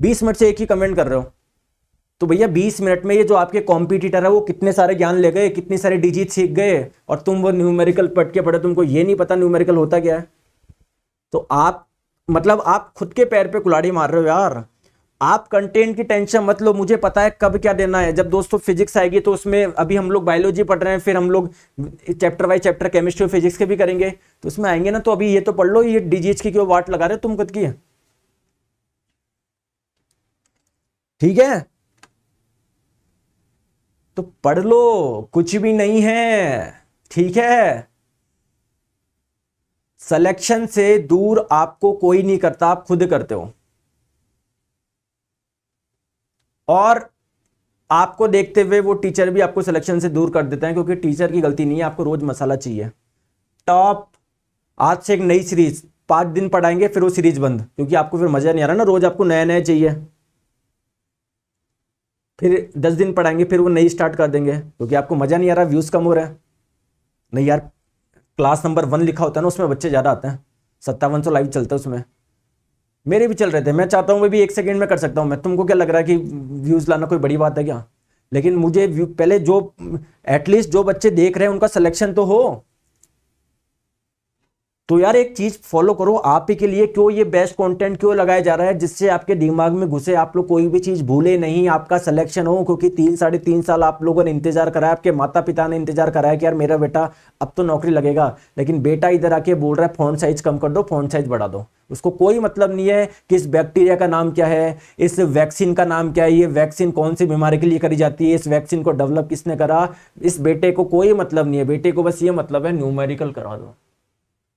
बीस मिनट से एक ही कमेंट कर रहे हो तो भैया 20 मिनट में ये जो आपके कॉम्पिटिटर है वो कितने सारे ज्ञान ले गए कितने सारे डिजिट सीख गए और तुम वो न्यूमेरिकल पढ़ के पढ़े तुमको ये नहीं पता न्यूमेरिकल होता क्या है तो आप मतलब आप खुद के पैर पे कुलाड़ी मार रहे हो यार आप कंटेंट की टेंशन मत लो मुझे पता है कब क्या देना है जब दोस्तों फिजिक्स आएगी तो उसमें अभी हम लोग बायोलॉजी पढ़ रहे हैं फिर हम लोग चैप्टर बाई चैप्टर केमिस्ट्री और फिजिक्स के भी करेंगे तो उसमें आएंगे ना तो अभी ये तो पढ़ लो ये डीजीएच की क्यों वाट लगा रहे तुम कद की है ठीक है तो पढ़ लो कुछ भी नहीं है ठीक है सिलेक्शन से दूर आपको कोई नहीं करता आप खुद करते हो और आपको देखते हुए वो टीचर भी आपको सिलेक्शन से दूर कर देते हैं क्योंकि टीचर की गलती नहीं है आपको रोज मसाला चाहिए टॉप आज से एक नई सीरीज पाँच दिन पढ़ाएंगे फिर वो सीरीज बंद क्योंकि आपको फिर मज़ा नहीं आ रहा ना रोज आपको नया नया चाहिए फिर दस दिन पढ़ाएंगे फिर वो नई स्टार्ट कर देंगे क्योंकि आपको मज़ा नहीं आ रहा व्यूज़ कम हो रहा है नहीं यार क्लास नंबर वन लिखा होता है ना उसमें बच्चे ज़्यादा आते हैं सत्तावन सौ लाइव चलता है उसमें मेरे भी चल रहे थे मैं चाहता हूँ वो भी एक सेकेंड में कर सकता हूँ मैं तुमको क्या लग रहा है कि व्यूज़ लाना कोई बड़ी बात है क्या लेकिन मुझे पहले जो एटलीस्ट जो बच्चे देख रहे हैं उनका सिलेक्शन तो हो तो यार एक चीज फॉलो करो आप ही के लिए क्यों ये बेस्ट कंटेंट क्यों लगाया जा रहा है जिससे आपके दिमाग में घुसे आप लोग कोई भी चीज भूले नहीं आपका सिलेक्शन हो क्योंकि तीन साढ़े तीन साल आप लोगों ने इंतजार कराया आपके माता पिता ने इंतजार कराया कि यार मेरा बेटा अब तो नौकरी लगेगा लेकिन बेटा इधर आके बोल रहा है फोन साइज कम कर दो फोन साइज बढ़ा दो उसको कोई मतलब नहीं है कि इस बैक्टीरिया का नाम क्या है इस वैक्सीन का नाम क्या है ये वैक्सीन कौन सी बीमारी के लिए करी जाती है इस वैक्सीन को डेवलप किसने करा इस बेटे को कोई मतलब नहीं है बेटे को बस ये मतलब है न्यूमेरिकल करा दो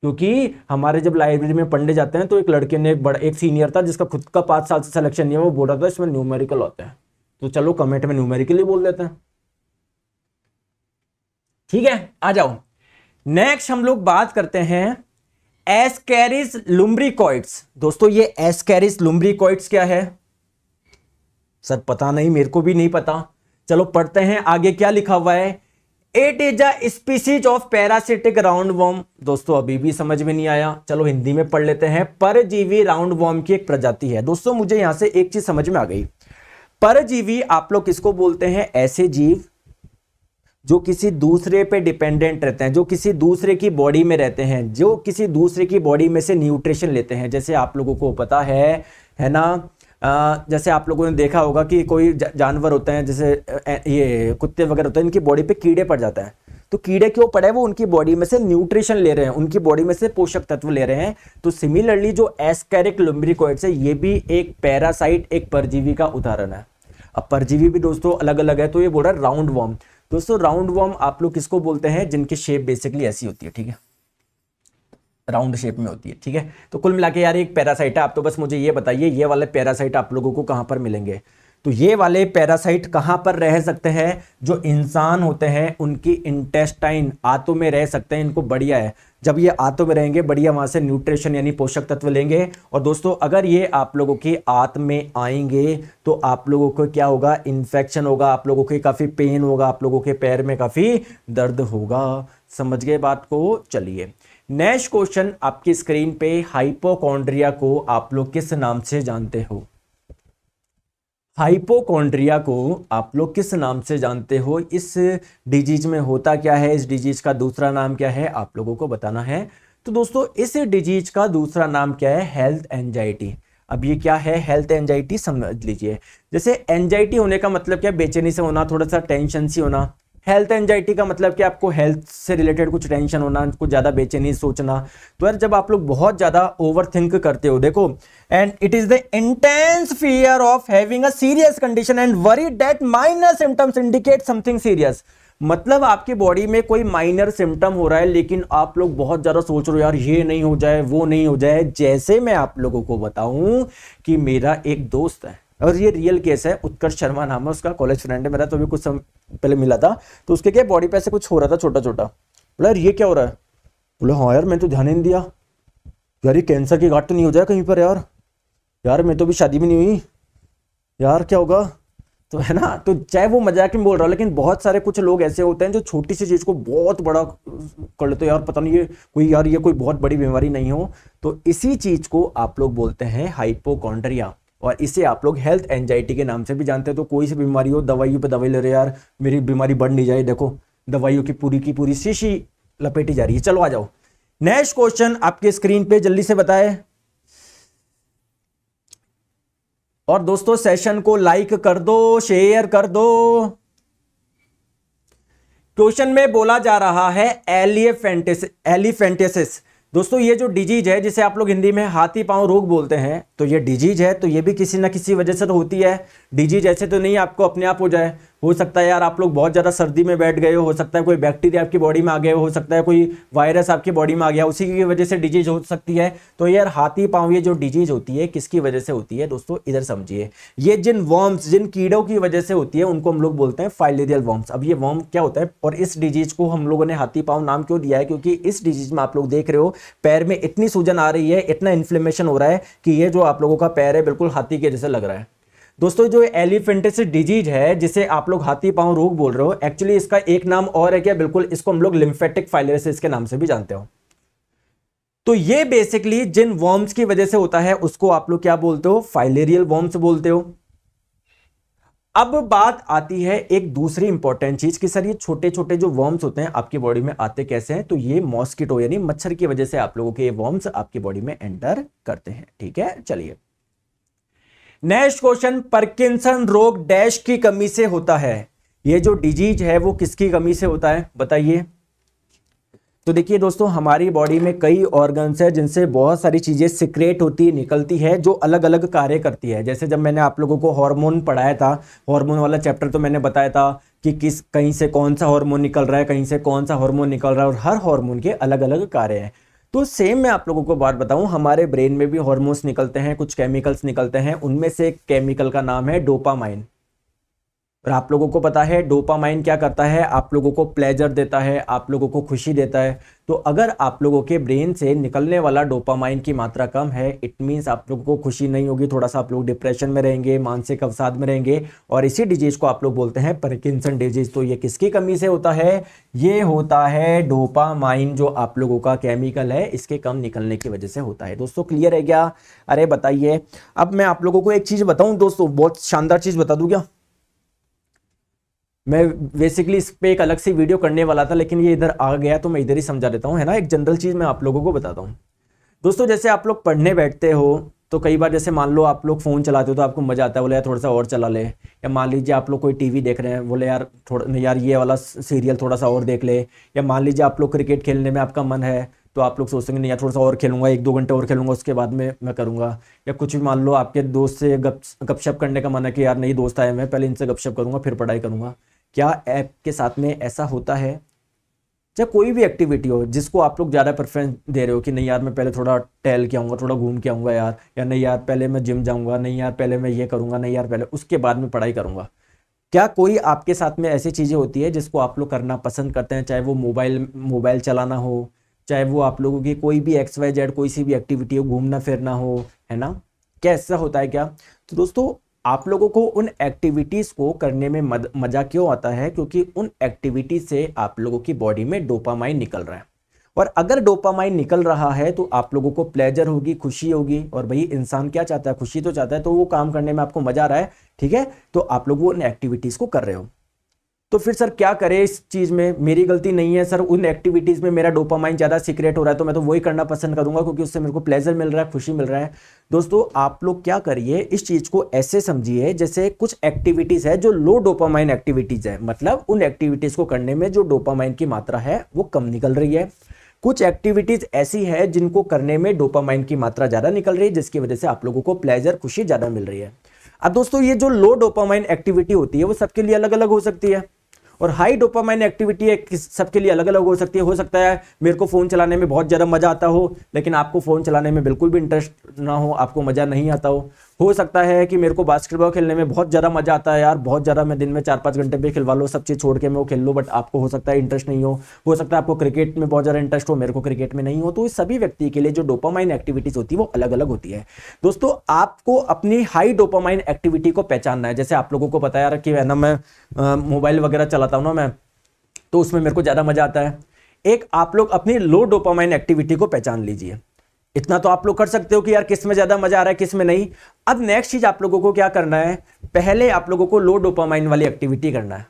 क्योंकि हमारे जब लाइब्रेरी में पढ़ने जाते हैं तो एक लड़के ने एक बड़ा एक सीनियर था जिसका खुद का पाँच साल से सिलेक्शन नहीं है वो बोल रहा था इसमें न्यूमेरिकल होते हैं तो चलो कमेंट में न्यूमेरिकली बोल देते हैं ठीक है आ जाओ नेक्स्ट हम लोग बात करते हैं एसकेरिस लुम्ब्रिकॉइड्स दोस्तों ये एसकेरिस लुम्ब्रिकॉइड्स क्या है सर पता नहीं मेरे को भी नहीं पता चलो पढ़ते हैं आगे क्या लिखा हुआ है it is a species of parasitic round worm दोस्तों अभी भी समझ में नहीं आया चलो हिंदी में पढ़ लेते हैं परजीवी राउंड वॉर्म की एक प्रजाति है दोस्तों मुझे यहां से एक चीज समझ में आ गई परजीवी आप लोग किसको बोलते हैं ऐसे जीव जो किसी दूसरे पे डिपेंडेंट रहते हैं जो किसी दूसरे की बॉडी में रहते हैं जो किसी दूसरे की बॉडी में से न्यूट्रिशन लेते हैं जैसे आप लोगों को पता है है ना जैसे आप लोगों ने देखा होगा कि कोई जानवर होते हैं जैसे ये कुत्ते वगैरह होते हैं इनकी बॉडी पे कीड़े पड़ जाते हैं तो कीड़े क्यों पड़े वो उनकी बॉडी में से न्यूट्रिशन ले रहे हैं उनकी बॉडी में से पोषक तत्व ले रहे हैं तो सिमिलरली जो एस्कैरिक लुम्ब्रिकॉइड्स है ये भी एक पैरासाइट एक परजीवी का उदाहरण है अब परजीवी भी दोस्तों अलग अलग है तो ये बोल रहा है राउंड वॉर्म दोस्तों राउंड वॉर्म आप लोग किसको बोलते हैं जिनकी शेप बेसिकली ऐसी होती है ठीक है राउंड शेप में होती है ठीक है तो कुल मिला के यार एक पैरासाइट है आप तो बस मुझे ये बताइए ये वाले पैरासाइट आप लोगों को कहाँ पर मिलेंगे तो ये वाले पैरासाइट कहाँ पर रह सकते हैं जो इंसान होते हैं उनकी इंटेस्टाइन आतों में रह सकते हैं इनको बढ़िया है जब ये आंतों में रहेंगे बढ़िया वहाँ से न्यूट्रिशन यानी पोषक तत्व लेंगे और दोस्तों अगर ये आप लोगों की आत में आएंगे तो आप लोगों को क्या होगा इन्फेक्शन होगा आप लोगों के काफ़ी पेन होगा आप लोगों के पैर में काफ़ी दर्द होगा समझ गए बात को चलिए नेक्स्ट क्वेश्चन आपकी स्क्रीन पे हाइपोकॉन्ड्रिया को आप लोग किस नाम से जानते हो हाइपोकॉन्ड्रिया को आप लोग किस नाम से जानते हो इस डिजीज में होता क्या है इस डिजीज का दूसरा नाम क्या है आप लोगों को बताना है तो दोस्तों इस डिजीज का दूसरा नाम क्या है हेल्थ एंजाइटी अब ये क्या है हेल्थ एंजाइटी समझ लीजिए जैसे एंजाइटी होने का मतलब क्या बेचैनी से होना थोड़ा सा टेंशन सी होना हेल्थ एंजाइटी का मतलब कि आपको हेल्थ से रिलेटेड कुछ टेंशन होना कुछ ज़्यादा बेचैनी सोचना तो यार जब आप लोग बहुत ज़्यादा ओवर थिंक करते हो देखो and it is the intense fear of having a serious condition and worry that minor symptoms indicate something serious मतलब आपकी बॉडी में कोई माइनर सिम्टम हो रहा है लेकिन आप लोग बहुत ज़्यादा सोच रहे हो यार ये नहीं हो जाए वो नहीं हो जाए जैसे मैं आप लोगों को बताऊँ कि मेरा एक दोस्त है और ये रियल केस है उत्कर्ष शर्मा नाम है उसका कॉलेज फ्रेंड है मेरा तो अभी कुछ समय पहले मिला था तो उसके क्या बॉडी पे ऐसे कुछ हो रहा था छोटा छोटा बोला यार ये क्या हो रहा है बोला हाँ यार मैंने तो ध्यान नहीं दिया यार ये कैंसर की घाट तो नहीं हो जाए कहीं पर यार यार मैं तो अभी शादी भी नहीं हुई यार क्या होगा तो है ना तो चाहे वो मजाक में बोल रहा हूँ लेकिन बहुत सारे कुछ लोग ऐसे होते हैं जो छोटी सी चीज़ को बहुत बड़ा कर लेते हैं यार पता नहीं ये कोई यार ये कोई बहुत बड़ी बीमारी नहीं हो तो इसी चीज़ को आप लोग बोलते हैं हाइपोकॉन्ड्रिया और इसे आप लोग हेल्थ एंजाइटी के नाम से भी जानते हैं तो कोई सी बीमारी हो दवाइयों पर दवाई ले रहे यार मेरी बीमारी बढ़ नहीं जाए देखो दवाइयों की पूरी की पूरी शीशी लपेटी जा रही है चलो आ जाओ नेक्स्ट क्वेश्चन आपके स्क्रीन पे जल्दी से बताए और दोस्तों सेशन को लाइक कर दो शेयर कर दो क्वेश्चन में बोला जा रहा है एलिफेंटेस एलिफेंटिस दोस्तों ये जो डिजीज है जिसे आप लोग हिंदी में हाथी पांव रोग बोलते हैं तो ये डिजीज है तो ये भी किसी ना किसी वजह से तो होती है डिजीज ऐसे तो नहीं आपको अपने आप हो जाए हो सकता है यार आप लोग बहुत ज़्यादा सर्दी में बैठ गए हो सकता है कोई बैक्टीरिया आपकी बॉडी में आ गया हो सकता है कोई वायरस आपकी बॉडी में आ गया उसी की वजह से डिजीज हो सकती है तो यार हाथी पाँव ये जो डिजीज होती है किसकी वजह से होती है दोस्तों इधर समझिए ये जिन वॉर्म्स जिन कीड़ों की वजह से होती है उनको हम लोग बोलते हैं फाइलेरियल वॉर्म्स अब ये वॉर्म क्या होता है और इस डिजीज को हम लोगों ने हाथी पाँव नाम क्यों दिया है क्योंकि इस डिजीज में आप लोग देख रहे हो पैर में इतनी सूजन आ रही है इतना इन्फ्लेमेशन हो रहा है कि ये जो आप लोगों का पैर है बिल्कुल हाथी के जैसे लग रहा है दोस्तों जो एलिफेंटिस डिजीज है जिसे आप लोग हाथी पांव रोग बोल रहे हो एक्चुअली इसका एक नाम और है क्या बिल्कुल इसको हम लोग लिम्फेटिक फाइलेरिसिस के नाम से भी जानते हो तो ये बेसिकली जिन वॉर्म्स की वजह से होता है उसको आप लोग क्या बोलते हो फाइलेरियल वॉर्म्स बोलते हो अब बात आती है एक दूसरी इंपॉर्टेंट चीज कि सर ये छोटे छोटे जो वर्म्स होते हैं आपकी बॉडी में आते कैसे हैं तो ये मॉस्किटो यानी मच्छर की वजह से आप लोगों के ये वॉर्म्स आपकी बॉडी में एंटर करते हैं ठीक है चलिए नेक्स्ट क्वेश्चन परकिंसन रोग डैश की कमी से होता है ये जो डिजीज है वो किसकी कमी से होता है बताइए तो देखिए दोस्तों हमारी बॉडी में कई ऑर्गन्स है जिनसे बहुत सारी चीज़ें सिक्रेट होती निकलती है जो अलग अलग कार्य करती है जैसे जब मैंने आप लोगों को हार्मोन पढ़ाया था हार्मोन वाला चैप्टर तो मैंने बताया था कि किस कहीं से कौन सा हार्मोन निकल रहा है कहीं से कौन सा हार्मोन निकल रहा है और हर हार्मोन के अलग अलग कार्य हैं तो सेम मैं आप लोगों को बात बताऊं हमारे ब्रेन में भी हॉर्मोन्स निकलते हैं कुछ केमिकल्स निकलते हैं उनमें से एक केमिकल का नाम है डोपामाइन और आप लोगों को पता है डोपामाइन क्या करता है आप लोगों को प्लेजर देता है आप लोगों को खुशी देता है तो अगर आप लोगों के ब्रेन से निकलने वाला डोपामाइन की मात्रा कम है इट मीन्स आप लोगों को खुशी नहीं होगी थोड़ा सा आप लोग डिप्रेशन में रहेंगे मानसिक अवसाद में रहेंगे और इसी डिजीज को आप लोग बोलते हैं परकिंसन डिजीज तो ये किसकी कमी से होता है ये होता है डोपामाइन जो आप लोगों का केमिकल है इसके कम निकलने की वजह से होता है दोस्तों क्लियर है क्या अरे बताइए अब मैं आप लोगों को एक चीज़ बताऊँ दोस्तों बहुत शानदार चीज़ बता दूँ क्या मैं बेसिकली इस पर एक अलग से वीडियो करने वाला था लेकिन ये इधर आ गया तो मैं इधर ही समझा देता हूँ है ना एक जनरल चीज़ मैं आप लोगों को बताता हूँ दोस्तों जैसे आप लोग पढ़ने बैठते हो तो कई बार जैसे मान लो आप लोग फ़ोन चलाते हो तो आपको मज़ा आता है बोले यार थोड़ा सा और चला ले या मान लीजिए आप लोग कोई टीवी देख रहे हैं बोले यार थोड़ा यार ये वाला सीरियल थोड़ा सा और देख ले या मान लीजिए आप लोग क्रिकेट खेलने में आपका मन है तो आप लोग सोचेंगे नहीं यार थोड़ा सा और खेलूंगा एक दो घंटे और खेलूंगा उसके बाद में मैं करूँगा या कुछ भी मान लो आपके दोस्त से गप गपशप करने का मन है कि यार नहीं दोस्त आए मैं पहले इनसे गपशप करूँगा फिर पढ़ाई करूंगा क्या ऐप के साथ में ऐसा होता है चाहे कोई भी एक्टिविटी हो जिसको आप लोग ज़्यादा प्रेफरेंस दे रहे हो कि नहीं यार मैं पहले थोड़ा टहल के आऊँगा थोड़ा घूम के आऊँगा यार या नहीं यार पहले मैं जिम जाऊँगा नहीं यार पहले मैं ये करूँगा नहीं यार पहले उसके बाद में पढ़ाई करूँगा क्या कोई आपके साथ में ऐसी चीज़ें होती है जिसको आप लोग करना पसंद करते हैं चाहे वो मोबाइल मोबाइल चलाना हो चाहे वो आप लोगों की कोई भी एक्स वाई जेड कोई सी भी एक्टिविटी हो घूमना फिरना हो है ना क्या ऐसा होता है क्या तो दोस्तों आप लोगों को उन एक्टिविटीज़ को करने में मद, मज़ा क्यों आता है क्योंकि उन एक्टिविटी से आप लोगों की बॉडी में डोपामाइन निकल रहा है और अगर डोपामाइन निकल रहा है तो आप लोगों को प्लेजर होगी खुशी होगी और भाई इंसान क्या चाहता है खुशी तो चाहता है तो वो काम करने में आपको मज़ा आ रहा है ठीक है तो आप लोग वो उन एक्टिविटीज़ को कर रहे हो तो फिर सर क्या करें इस चीज़ में मेरी गलती नहीं है सर उन एक्टिविटीज़ में मेरा डोपामाइन ज़्यादा सीक्रेट हो रहा है तो मैं तो वही करना पसंद करूंगा क्योंकि उससे मेरे को प्लेजर मिल रहा है खुशी मिल रहा है दोस्तों आप लोग क्या करिए इस चीज़ को ऐसे समझिए जैसे कुछ एक्टिविटीज़ है जो लो डोपामाइन एक्टिविटीज़ है मतलब उन एक्टिविटीज़ को करने में जो डोपामाइन की मात्रा है वो कम निकल रही है कुछ एक्टिविटीज़ ऐसी है जिनको करने में डोपामाइन की मात्रा ज़्यादा निकल रही है जिसकी वजह से आप लोगों को प्लेजर खुशी ज़्यादा मिल रही है अब दोस्तों ये जो लो डोपामाइन एक्टिविटी होती है वो सबके लिए अलग अलग हो सकती है और हाई डोपामाइन एक्टिविटी एक सबके लिए अलग अलग हो सकती है हो सकता है मेरे को फ़ोन चलाने में बहुत ज़्यादा मज़ा आता हो लेकिन आपको फ़ोन चलाने में बिल्कुल भी इंटरेस्ट ना हो आपको मज़ा नहीं आता हो हो सकता है कि मेरे को बास्केटबॉल खेलने में बहुत ज़्यादा मजा आता है यार बहुत ज़्यादा मैं दिन में चार पाँच घंटे भी खिलवा लो सब चीज़ छोड़ के मैं वो खेल लूँ बट आपको हो सकता है इंटरेस्ट नहीं हो हो सकता है आपको क्रिकेट में बहुत ज़्यादा इंटरेस्ट हो मेरे को क्रिकेट में नहीं हो तो सभी व्यक्ति के लिए जो डोपामाइन एक्टिविटीज़ होती है वो अलग अलग होती है दोस्तों आपको अपनी हाई डोपामाइन एक्टिविटी को पहचानना है जैसे आप लोगों को पता यार कि है ना मैं मोबाइल वगैरह चलाता हूँ ना मैं तो उसमें मेरे को ज़्यादा मज़ा आता है एक आप लोग अपनी लो डोपामाइन एक्टिविटी को पहचान लीजिए इतना तो आप लोग कर सकते हो कि यार किस में ज़्यादा मज़ा आ रहा है किस में नहीं अब नेक्स्ट चीज़ आप लोगों को क्या करना है पहले आप लोगों को लो डोपामाइन वाली एक्टिविटी करना है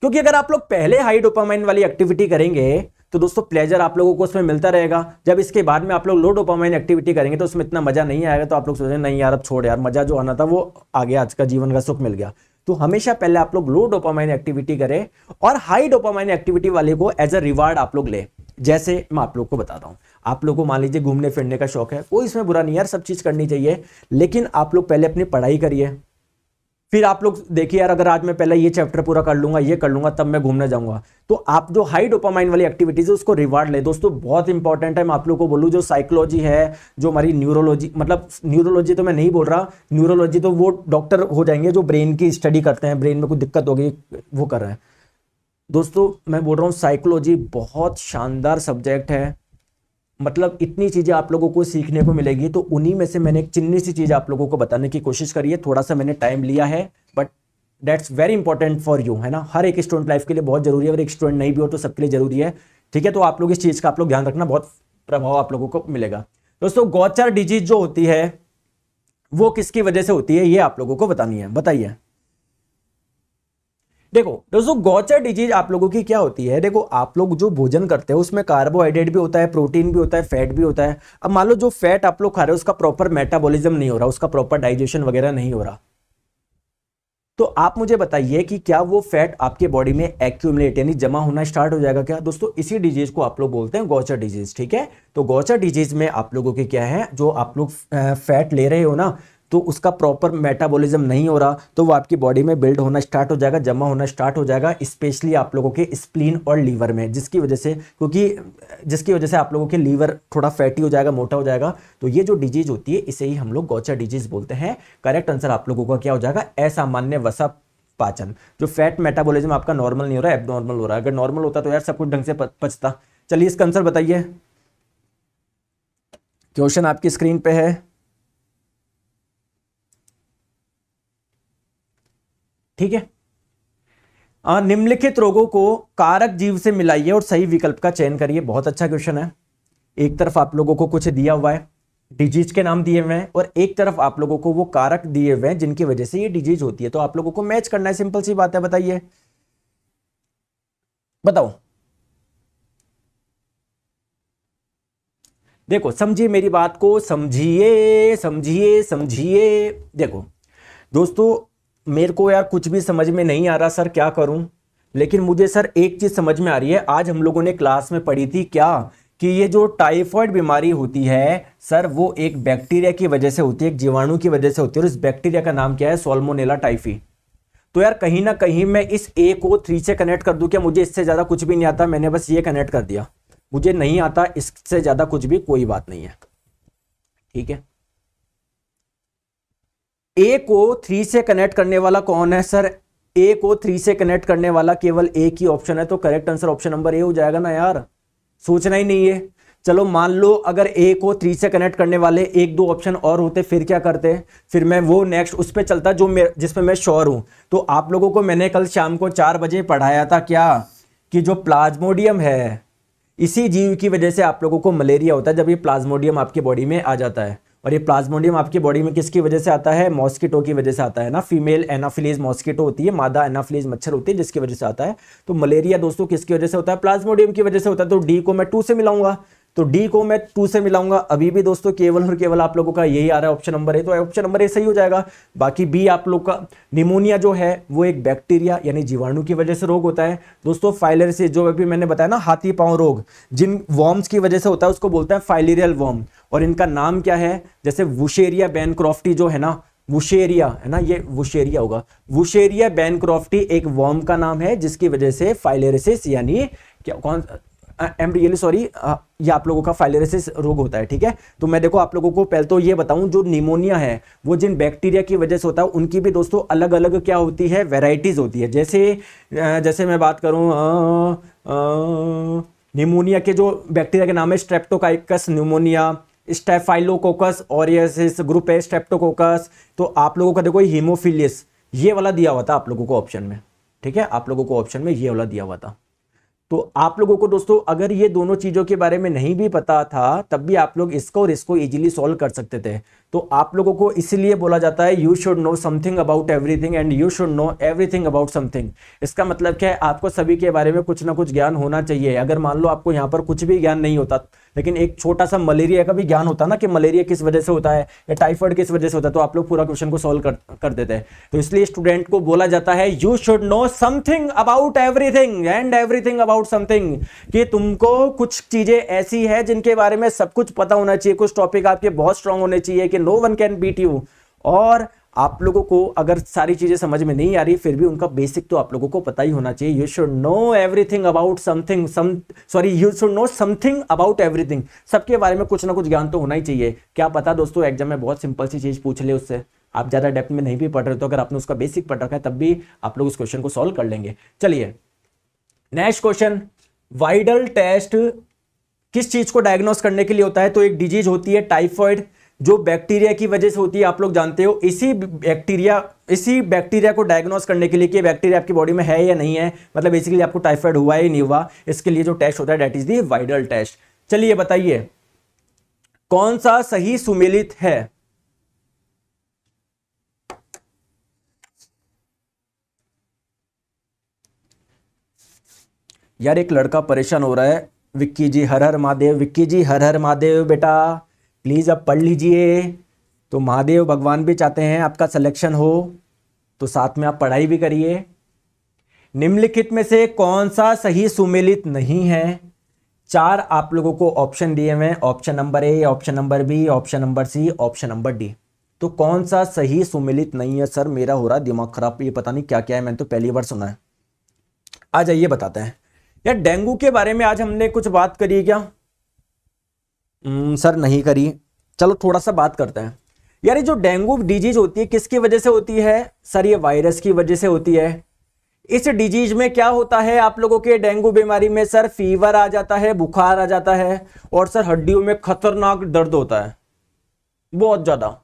क्योंकि अगर आप लोग पहले हाई डोपामाइन वाली एक्टिविटी करेंगे तो दोस्तों प्लेजर आप लोगों को उसमें मिलता रहेगा जब इसके बाद में आप लोग लो डोपामाइन एक्टिविटी करेंगे तो उसमें इतना मज़ा नहीं आएगा तो आप लोग सोचेंगे नहीं यार अब छोड़ यार मज़ा जो आना था वो आ गया आज का जीवन का सुख मिल गया तो हमेशा पहले आप लोग लो डोपामाइन एक्टिविटी करें और हाई डोपामाइन एक्टिविटी वाले को एज अ रिवार्ड आप लोग ले जैसे मैं आप लोग को बताता हूं हूँ आप लोग को मान लीजिए घूमने फिरने का शौक है कोई इसमें बुरा नहीं यार सब चीज़ करनी चाहिए लेकिन आप लोग पहले अपनी पढ़ाई करिए फिर आप लोग देखिए यार अगर आज मैं पहले ये चैप्टर पूरा कर लूंगा ये कर लूँगा तब मैं घूमने जाऊँगा तो आप जो हाई डोपामाइन वाली एक्टिविटीज़ है उसको रिवार्ड ले दोस्तों बहुत इंपॉर्टेंट है मैं आप लोग को बोलूँ जो साइकोलॉजी है जो हमारी न्यूरोलॉजी मतलब न्यूरोलॉजी तो मैं नहीं बोल रहा न्यूरोलॉजी तो वो डॉक्टर हो जाएंगे जो ब्रेन की स्टडी करते हैं ब्रेन में कोई दिक्कत हो गई वो कर रहे हैं दोस्तों मैं बोल रहा हूँ साइकोलॉजी बहुत शानदार सब्जेक्ट है मतलब इतनी चीज़ें आप लोगों को सीखने को मिलेगी तो उन्हीं में से मैंने एक चिन्नी सी चीज़ आप लोगों को बताने की कोशिश करी है थोड़ा सा मैंने टाइम लिया है but that's very important for you है ना हर एक स्टूडेंट लाइफ के लिए बहुत जरूरी है अगर एक स्टूडेंट नहीं भी हो तो सबके लिए जरूरी है ठीक है तो आप लोग इस चीज़ का आप लोग ध्यान रखना बहुत प्रभाव आप लोगों को मिलेगा दोस्तों गौचर डिजीज जो होती है वो किसकी वजह से होती है ये आप लोगों को बतानी है बताइए देखो दोस्तों गौचर डिजीज आप लोगों की क्या होती है देखो आप लोग जो भोजन करते हैं उसमें कार्बोहाइड्रेट भी होता है प्रोटीन भी होता है फैट भी होता है अब मान लो जो फैट आप लोग खा रहे हो उसका प्रॉपर मेटाबॉलिज्म नहीं हो रहा उसका प्रॉपर डाइजेशन वगैरह नहीं हो रहा तो आप मुझे बताइए कि क्या वो फैट आपके बॉडी में एक्यूमलेट यानी जमा होना स्टार्ट हो जाएगा क्या दोस्तों इसी डिजीज को आप लोग बोलते हैं गौचर डिजीज ठीक है तो गौचर डिजीज में आप लोगों के क्या है जो आप लोग फैट ले रहे हो ना तो उसका प्रॉपर मेटाबॉलिज्म नहीं हो रहा तो वो आपकी बॉडी में बिल्ड होना स्टार्ट हो जाएगा जमा होना स्टार्ट हो जाएगा स्पेशली आप लोगों के स्प्लीन और लीवर में जिसकी वजह से क्योंकि जिसकी वजह से आप लोगों के लीवर थोड़ा फैटी हो जाएगा मोटा हो जाएगा तो ये जो डिजीज होती है इसे ही हम लोग गौचा डिजीज बोलते हैं करेक्ट आंसर आप लोगों का क्या हो जाएगा असामान्य वसा पाचन जो फैट मेटाबोलिज्म आपका नॉर्मल नहीं हो रहा है एबनॉर्मल हो रहा है अगर नॉर्मल होता तो यार सब कुछ ढंग से पचता चलिए इसका आंसर बताइए क्वेश्चन आपकी स्क्रीन पे है ठीक है निम्नलिखित रोगों को कारक जीव से मिलाइए और सही विकल्प का चयन करिए बहुत अच्छा क्वेश्चन है एक तरफ आप लोगों को कुछ दिया हुआ है डिजीज के नाम दिए हुए हैं और एक तरफ आप लोगों को वो कारक दिए हुए हैं जिनकी वजह से ये डिजीज होती है तो आप लोगों को मैच करना है सिंपल सी बात है बताइए बताओ देखो समझिए मेरी बात को समझिए समझिए समझिए देखो दोस्तों मेरे को यार कुछ भी समझ में नहीं आ रहा सर क्या करूं लेकिन मुझे सर एक चीज़ समझ में आ रही है आज हम लोगों ने क्लास में पढ़ी थी क्या कि ये जो टाइफॉइड बीमारी होती है सर वो एक बैक्टीरिया की वजह से होती है एक जीवाणु की वजह से होती है और इस बैक्टीरिया का नाम क्या है सोलमोनेला टाइफी तो यार कहीं ना कहीं मैं इस ए को थ्री से कनेक्ट कर दूँ क्या मुझे इससे ज़्यादा कुछ भी नहीं आता मैंने बस ये कनेक्ट कर दिया मुझे नहीं आता इससे ज़्यादा कुछ भी कोई बात नहीं है ठीक है ए को थ्री से कनेक्ट करने वाला कौन है सर ए को थ्री से कनेक्ट करने वाला केवल ए की ऑप्शन है तो correct answer option number A हो जाएगा ना यार सोचना ही नहीं है चलो मान लो अगर ए को थ्री से कनेक्ट करने वाले एक दो ऑप्शन और होते फिर क्या करते फिर मैं वो नेक्स्ट उस पर चलता जो जिसपे मैं श्योर हूं तो आप लोगों को मैंने कल शाम को चार बजे पढ़ाया था क्या कि जो प्लाज्मोडियम है इसी जीव की वजह से आप लोगों को मलेरिया होता है जब ये प्लाज्मोडियम आपकी बॉडी में आ जाता है और ये प्लाज्मोडियम आपकी बॉडी में किसकी वजह से आता है मॉस्किटो की वजह से आता है ना फीमेल एनाफिलीज मॉस्किटो होती है मादा एनाफिलीज मच्छर होती है जिसकी वजह से आता है तो मलेरिया दोस्तों किसकी वजह से होता है प्लाज्मोडियम की वजह से होता है तो डी को मैं टू से मिलाऊंगा तो डी को मैं टू से मिलाऊंगा अभी भी दोस्तों केवल और केवल आप लोगों का यही आ रहा है ऑप्शन नंबर ए तो ऑप्शन नंबर ए सही हो जाएगा बाकी बी आप लोग का निमोनिया जो है वो एक बैक्टीरिया यानी जीवाणु की वजह से रोग होता है दोस्तों फाइलर से जो अभी मैंने बताया ना हाथी पाँव रोग जिन वॉर्म्स की वजह से होता है उसको बोलते हैं फाइलेरियल वॉर्म और इनका नाम क्या है जैसे वुशेरिया बैनक्रॉफ्टी जो है ना वुशेरिया है ना ये वुशेरिया होगा वुशेरिया बैनक्रॉफ्टी एक वॉर्म का नाम है जिसकी वजह से फाइलेरिस यानी क्या कौन एम रियली सॉरी ये आप लोगों का फाइलरसिस रोग होता है ठीक है तो मैं देखो आप लोगों को पहले तो ये बताऊं जो निमोनिया है वो जिन बैक्टीरिया की वजह से होता है उनकी भी दोस्तों अलग अलग क्या होती है वेराइटीज़ होती है जैसे जैसे मैं बात करूँ निमोनिया के जो बैक्टीरिया के नाम है स्ट्रेप्टोकाइकस न्यूमोनिया स्टेफाइलोकोकस और ये ग्रुप है स्ट्रेप्टोकोकस तो आप लोगों का देखो हीमोफिलियस ये वाला दिया हुआ था आप लोगों को ऑप्शन में ठीक है आप लोगों को ऑप्शन में ये वाला दिया हुआ था तो आप लोगों को दोस्तों अगर ये दोनों चीज़ों के बारे में नहीं भी पता था तब भी आप लोग इसको और इसको इजीली सॉल्व कर सकते थे तो आप लोगों को इसीलिए बोला जाता है you should know something about everything and you should know everything about something इसका मतलब क्या है आपको सभी के बारे में कुछ ना कुछ ज्ञान होना चाहिए अगर मान लो आपको यहाँ पर कुछ भी ज्ञान नहीं होता लेकिन एक छोटा सा मलेरिया का भी ज्ञान होता ना कि मलेरिया किस वजह से होता है या टाइफॉइड किस वजह से होता है तो आप लोग पूरा क्वेश्चन को सॉल्व कर, कर देते हैं तो इसलिए स्टूडेंट को बोला जाता है you should know something about everything and everything about something कि तुमको कुछ चीजें ऐसी है जिनके बारे में सब कुछ पता होना चाहिए कुछ टॉपिक आपके बहुत स्ट्रांग होने चाहिए कि no one can beat you और आप लोगों को अगर सारी चीज़ें समझ में नहीं आ रही फिर भी उनका बेसिक तो आप लोगों को पता ही होना चाहिए you should know everything about something some sorry you should know something about everything सबके बारे में कुछ ना कुछ ज्ञान तो होना ही चाहिए क्या पता दोस्तों एग्जाम में बहुत सिंपल सी चीज़ पूछ ले उससे आप ज़्यादा डेप्थ में नहीं भी पढ़ रहे तो अगर आपने उसका बेसिक पढ़ रखा है तब भी आप लोग उस क्वेश्चन को सॉल्व कर लेंगे चलिए नेक्स्ट क्वेश्चन वाइडल टेस्ट किस चीज़ को डायग्नोस करने के लिए होता है तो एक डिजीज होती है टाइफॉइड जो बैक्टीरिया की वजह से होती है आप लोग जानते हो इसी बैक्टीरिया इसी बैक्टीरिया को डायग्नोस करने के लिए कि बैक्टीरिया आपकी बॉडी में है या नहीं है मतलब बेसिकली आपको टाइफाइड हुआ या नहीं हुआ इसके लिए जो टेस्ट होता है that is the Widal test चलिए बताइए कौन सा सही सुमेलित है यार एक लड़का परेशान हो रहा है विक्की जी हर हर महादेव विक्की जी हर हर महादेव बेटा प्लीज़ आप पढ़ लीजिए तो महादेव भगवान भी चाहते हैं आपका सिलेक्शन हो तो साथ में आप पढ़ाई भी करिए निम्नलिखित में से कौन सा सही सुमेलित नहीं है चार आप लोगों को ऑप्शन दिए हुए हैं option number A option number B option number C option number D तो कौन सा सही सुमिलित नहीं है सर मेरा हो रहा दिमाग खराब ये पता नहीं क्या क्या है मैंने तो पहली बार सुना है आ जाइए बताते हैं यार डेंगू के बारे में आज हमने कुछ बात करी क्या हम्म, सर नहीं करी चलो थोड़ा सा बात करते हैं यार ये जो डेंगू डिजीज होती है किसकी वजह से होती है सर ये वायरस की वजह से होती है इस डिजीज में क्या होता है आप लोगों के डेंगू बीमारी में सर फीवर आ जाता है बुखार आ जाता है और सर हड्डियों में खतरनाक दर्द होता है बहुत ज़्यादा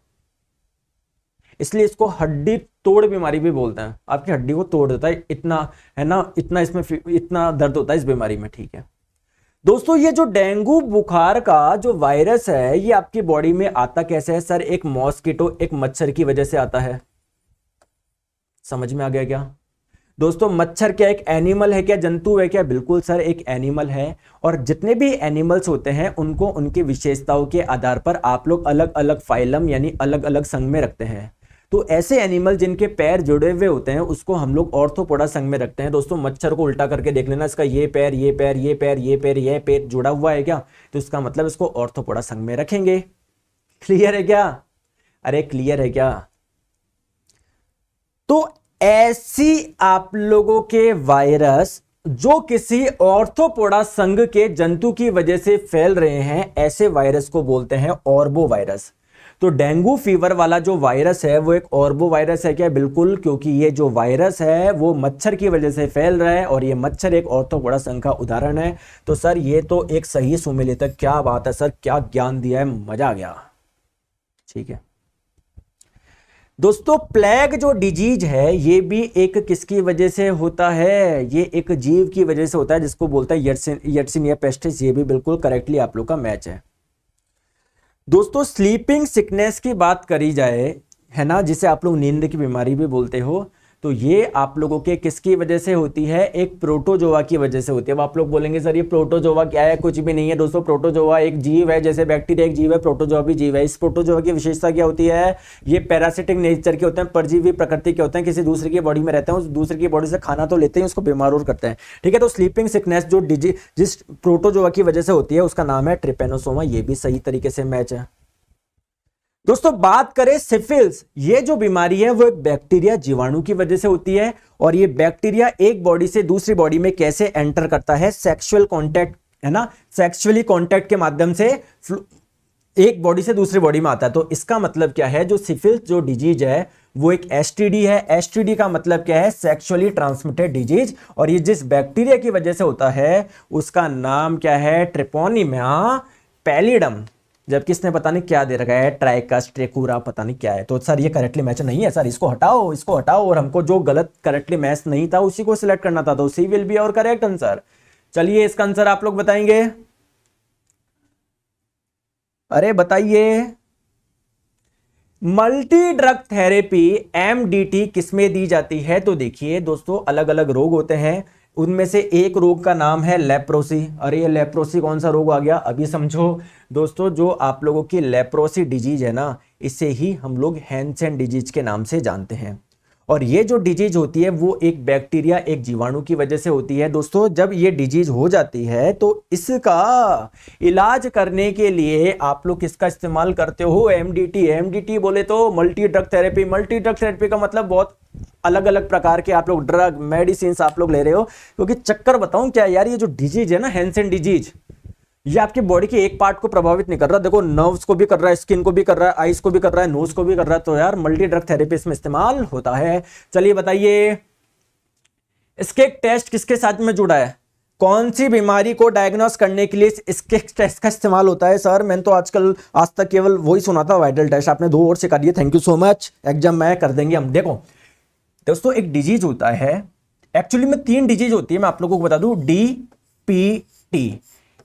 इसलिए इसको हड्डी तोड़ बीमारी भी बोलते हैं आपकी हड्डी को तोड़ देता है इतना है ना इतना इसमें इतना दर्द होता है इस बीमारी में ठीक है दोस्तों ये जो डेंगू बुखार का जो वायरस है ये आपकी बॉडी में आता कैसे है सर एक मॉस्किटो एक मच्छर की वजह से आता है समझ में आ गया क्या दोस्तों मच्छर क्या एक एनिमल है क्या जंतु है क्या बिल्कुल सर एक एनिमल है और जितने भी एनिमल्स होते हैं उनको उनकी विशेषताओं के आधार पर आप लोग अलग अलग फाइलम यानी अलग अलग संघ में रखते हैं तो ऐसे एनिमल जिनके पैर जुड़े हुए होते हैं उसको हम लोग ऑर्थोपोडा संघ में रखते हैं दोस्तों मच्छर को उल्टा करके देख लेना इसका ये पैर ये पैर ये पैर ये पैर ये पैर जुड़ा हुआ है क्या तो इसका मतलब इसको ऑर्थोपोडा संघ में रखेंगे क्लियर है क्या अरे क्लियर है क्या तो ऐसी आप लोगों के वायरस जो किसी ऑर्थोपोडा संघ के जंतु की वजह से फैल रहे हैं ऐसे वायरस को बोलते हैं ऑर्बो वायरस तो डेंगू फीवर वाला जो वायरस है वो एक और वो वायरस है क्या बिल्कुल क्योंकि ये जो वायरस है वो मच्छर की वजह से फैल रहा है और ये मच्छर एक और तो बड़ा संख्या उदाहरण है तो सर ये तो एक सही सुमिले तक तो क्या बात है सर क्या ज्ञान दिया है मजा आ गया ठीक है दोस्तों प्लेग जो डिजीज है ये भी एक किसकी वजह से होता है ये एक जीव की वजह से होता है जिसको बोलता है यर्सिनिया पेस्टिस ये भी बिल्कुल करेक्टली आप लोग का मैच है दोस्तों स्लीपिंग सिकनेस की बात करी जाए है ना जिसे आप लोग नींद की बीमारी भी बोलते हो तो ये आप लोगों के किसकी वजह से होती है एक प्रोटोजोवा की वजह से होती है अब आप लोग बोलेंगे सर ये प्रोटोजोवा क्या है कुछ भी नहीं है दोस्तों प्रोटोजोवा एक जीव है जैसे बैक्टीरिया एक जीव है प्रोटोजोवा भी जीव है इस प्रोटोजोवा की विशेषता क्या होती है ये पैरासिटिक नेचर के होते हैं परजीवी प्रकृति के होते हैं किसी दूसरे की बॉडी में रहते हैं उस दूसरे की बॉडी से खाना तो लेते हैं उसको बीमार और करते हैं ठीक है तो स्लीपिंग सिकनेस जो डिजी जिस प्रोटोजोवा की वजह से होती है उसका नाम है ट्रिपेनोसोमा ये भी सही तरीके से मैच है दोस्तों बात करें सिफिल्स ये जो बीमारी है वो एक बैक्टीरिया जीवाणु की वजह से होती है और ये बैक्टीरिया एक बॉडी से दूसरी बॉडी में कैसे एंटर करता है सेक्सुअल कॉन्टैक्ट है ना सेक्सुअली कॉन्टैक्ट के माध्यम से एक बॉडी से दूसरी बॉडी में आता है तो इसका मतलब क्या है जो सिफिल्स जो डिजीज है वो एक एस है एस का मतलब क्या है सेक्सुअली ट्रांसमिटेड डिजीज और ये जिस बैक्टीरिया की वजह से होता है उसका नाम क्या है ट्रिपोनिमिया पैलिडम जबकि इसने पता नहीं क्या दे रखा है ट्राइकस ट्रेकूरा पता नहीं क्या है तो सर ये करेक्टली मैच नहीं है सर इसको हटाओ इसको हटाओ और हमको जो गलत करेक्टली मैच नहीं था उसी को सिलेक्ट करना था तो C will be our correct answer चलिए इसका आंसर आप लोग बताएंगे अरे बताइए मल्टी ड्रग थेरेपी एमडीटी किसमें दी जाती है तो देखिए दोस्तों अलग अलग रोग होते हैं उनमें से एक रोग का नाम है लेप्रोसी और ये लेप्रोसी कौन सा रोग आ गया अभी समझो दोस्तों जो आप लोगों की लेप्रोसी डिजीज है ना इसे ही हम लोग हैंसन डिजीज के नाम से जानते हैं और ये जो डिजीज होती है वो एक बैक्टीरिया एक जीवाणु की वजह से होती है दोस्तों जब ये डिजीज हो जाती है तो इसका इलाज करने के लिए आप लोग किसका इस्तेमाल करते हो एमडीटी एमडीटी बोले तो multi drug therapy multi drug therapy का मतलब बहुत अलग अलग प्रकार के आप लोग ड्रग मेडिसिन आप लोग ले रहे हो क्योंकि चक्कर बताऊं क्या यार ये जो डिजीज है ना हैंसन डिजीज ये आपकी बॉडी के एक पार्ट को प्रभावित नहीं कर रहा देखो नर्व्स को भी कर रहा है स्किन को भी कर रहा है आइस को भी कर रहा है नोज को भी कर रहा है तो यार मल्टी ड्रग थेरेपी इसमें इस्तेमाल होता है चलिए बताइए इसके टेस्ट किसके साथ में जुड़ा है कौन सी बीमारी को डायग्नोस करने के लिए इसके टेस्ट का इस्तेमाल होता है सर मैंने तो आजकल आज तक केवल वही सुना था वाइटल टेस्ट आपने दो और से कर दिए thank you so much exam मैं कर देंगे हम देखो दोस्तों एक डिजीज होता है एक्चुअली में तीन डिजीज होती है मैं आप लोगों को बता दू डी पी टी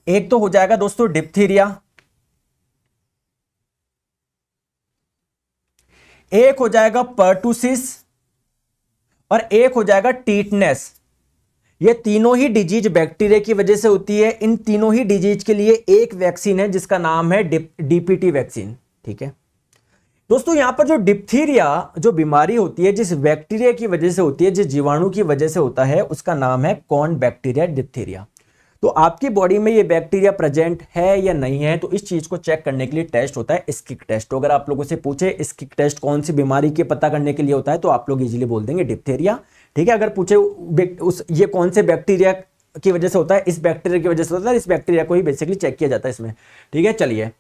एक तो हो जाएगा दोस्तों डिप्थीरिया एक हो जाएगा पर्टूसिस और एक हो जाएगा टीटनेस ये तीनों ही डिजीज बैक्टीरिया की वजह से होती है इन तीनों ही डिजीज के लिए एक वैक्सीन है जिसका नाम है डीपीटी वैक्सीन ठीक है दोस्तों यहां पर जो डिप्थीरिया जो बीमारी होती है जिस बैक्टीरिया की वजह से होती है जिस जीवाणु की वजह से होता है उसका नाम है कॉन बैक्टीरिया डिप्थीरिया तो आपकी बॉडी में ये बैक्टीरिया प्रेजेंट है या नहीं है तो इस चीज़ को चेक करने के लिए टेस्ट होता है स्किक टेस्ट तो अगर आप लोगों से पूछे स्किक टेस्ट कौन सी बीमारी के पता करने के लिए होता है तो आप लोग इजीली बोल देंगे डिप्थेरिया ठीक है अगर पूछे उस ये कौन से बैक्टीरिया की वजह से होता है इस बैक्टीरिया की वजह से होता है इस बैक्टीरिया को ही बेसिकली चेक किया जाता है इसमें ठीक है चलिए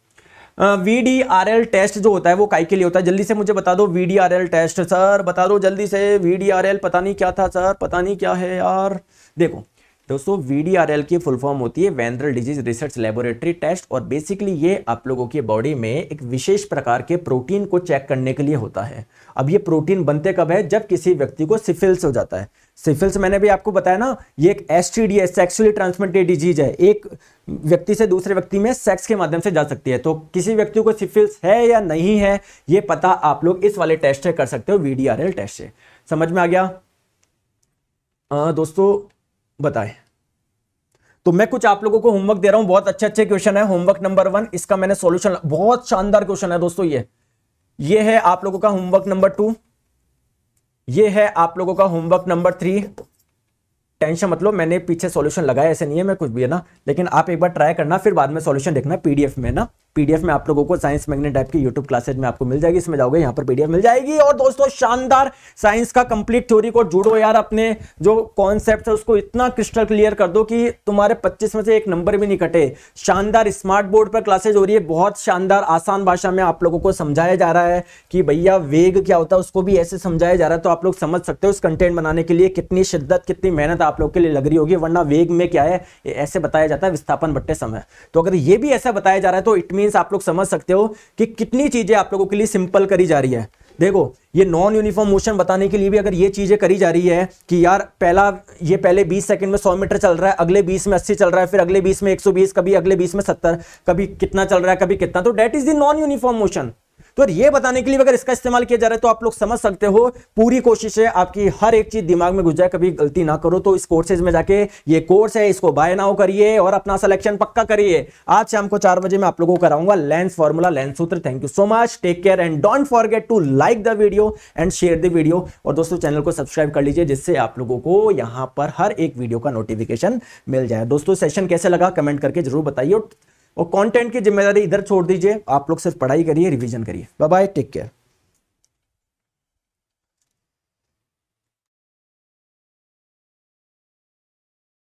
V D R L test जो होता है वो काई के लिए होता है जल्दी से मुझे बता दो V D R L test sir बता दो जल्दी से वी डी आर एल पता नहीं क्या था सर पता नहीं क्या है यार देखो दोस्तों वीडीआरएल की फुल फॉर्म होती है venereal disease research laboratory test और बेसिकली ये आप लोगों की बॉडी में एक विशेष प्रकार के प्रोटीन को चेक करने के लिए होता है अब ये प्रोटीन बनते कब है जब किसी व्यक्ति को सिफिल्स हो जाता है सिफिल्स मैंने भी आपको बताया ना ये एक एस टी है सेक्सुअली ट्रांसमिटेड डिजीज है एक व्यक्ति से दूसरे व्यक्ति में सेक्स के माध्यम से जा सकती है तो किसी व्यक्ति को सिफिल्स है या नहीं है ये पता आप लोग इस वाले टेस्ट से कर सकते हो वी टेस्ट से समझ में आ गया आ, दोस्तों बताएं तो मैं कुछ आप लोगों को होमवर्क दे रहा हूं बहुत अच्छे अच्छे क्वेश्चन है होमवर्क नंबर वन इसका मैंने सॉल्यूशन बहुत शानदार क्वेश्चन है दोस्तों ये ये है आप लोगों का होमवर्क नंबर टू ये है आप लोगों का होमवर्क नंबर थ्री टेंशन मतलब मैंने पीछे सॉल्यूशन लगाया ऐसे नहीं है मैं कुछ भी है ना लेकिन आप एक बार ट्राई करना फिर बाद में सॉल्यूशन देखना पीडीएफ में ना पीडीएफ में आप लोगों को साइंस मैग्नेट टाइप की यूट्यूब क्लासेज में आपको मिल जाएगी इसमें जाओगे यहाँ पर पीडीएफ मिल जाएगी और दोस्तों शानदार साइंस का कंप्लीट थ्योरी को जुड़ो यार अपने जो कॉन्सेप्ट है उसको इतना क्रिस्टल क्लियर कर दो कि तुम्हारे पच्चीस में से एक नंबर भी नहीं कटे शानदार स्मार्ट बोर्ड पर क्लासेज हो रही है बहुत शानदार आसान भाषा में आप लोगों को समझाया जा रहा है कि भैया वेग क्या होता है उसको भी ऐसे समझाया जा रहा है तो आप लोग समझ सकते हो उस कंटेंट बनाने के लिए कितनी शिद्दत कितनी मेहनत आप लोग के लिए लग रही होगी वरना वेग में क्या है ऐसे बताया जाता है विस्थापन बट्टे समय तो अगर ये भी ऐसा बताया जा रहा है तो इट मीन मीन्स आप लोग समझ सकते हो कि कितनी चीज़ें आप लोगों के लिए सिंपल करी जा रही है देखो ये नॉन यूनिफॉर्म मोशन बताने के लिए भी अगर ये चीज़ें करी जा रही है कि यार पहला ये पहले 20 सेकंड में 100 मीटर चल रहा है अगले 20 में 80 चल रहा है फिर अगले 20 में 120 कभी अगले 20 में 70 कभी कितना चल रहा है कभी कितना तो that is the non uniform motion तो यह बताने के लिए अगर इसका इस्तेमाल किया जा रहा है तो आप लोग समझ सकते हो पूरी कोशिश है आपकी हर एक चीज दिमाग में घुस जाए कभी गलती ना करो तो इस कोर्सेज में जाके ये कोर्स है इसको बाय नाउ करिए और अपना सिलेक्शन पक्का करिए आज शाम को चार बजे मैं आप लोगों को कराऊंगा लेंस फॉर्मूला लेंस सूत्र thank you so much take care and don't forget to like the video and share the video और दोस्तों चैनल को सब्सक्राइब कर लीजिए जिससे आप लोगों को यहां पर हर एक वीडियो का नोटिफिकेशन मिल जाए दोस्तों सेशन कैसे लगा कमेंट करके जरूर बताइए और कंटेंट की जिम्मेदारी इधर छोड़ दीजिए आप लोग सिर्फ पढ़ाई करिए रिवीजन करिए बाय टेक केयर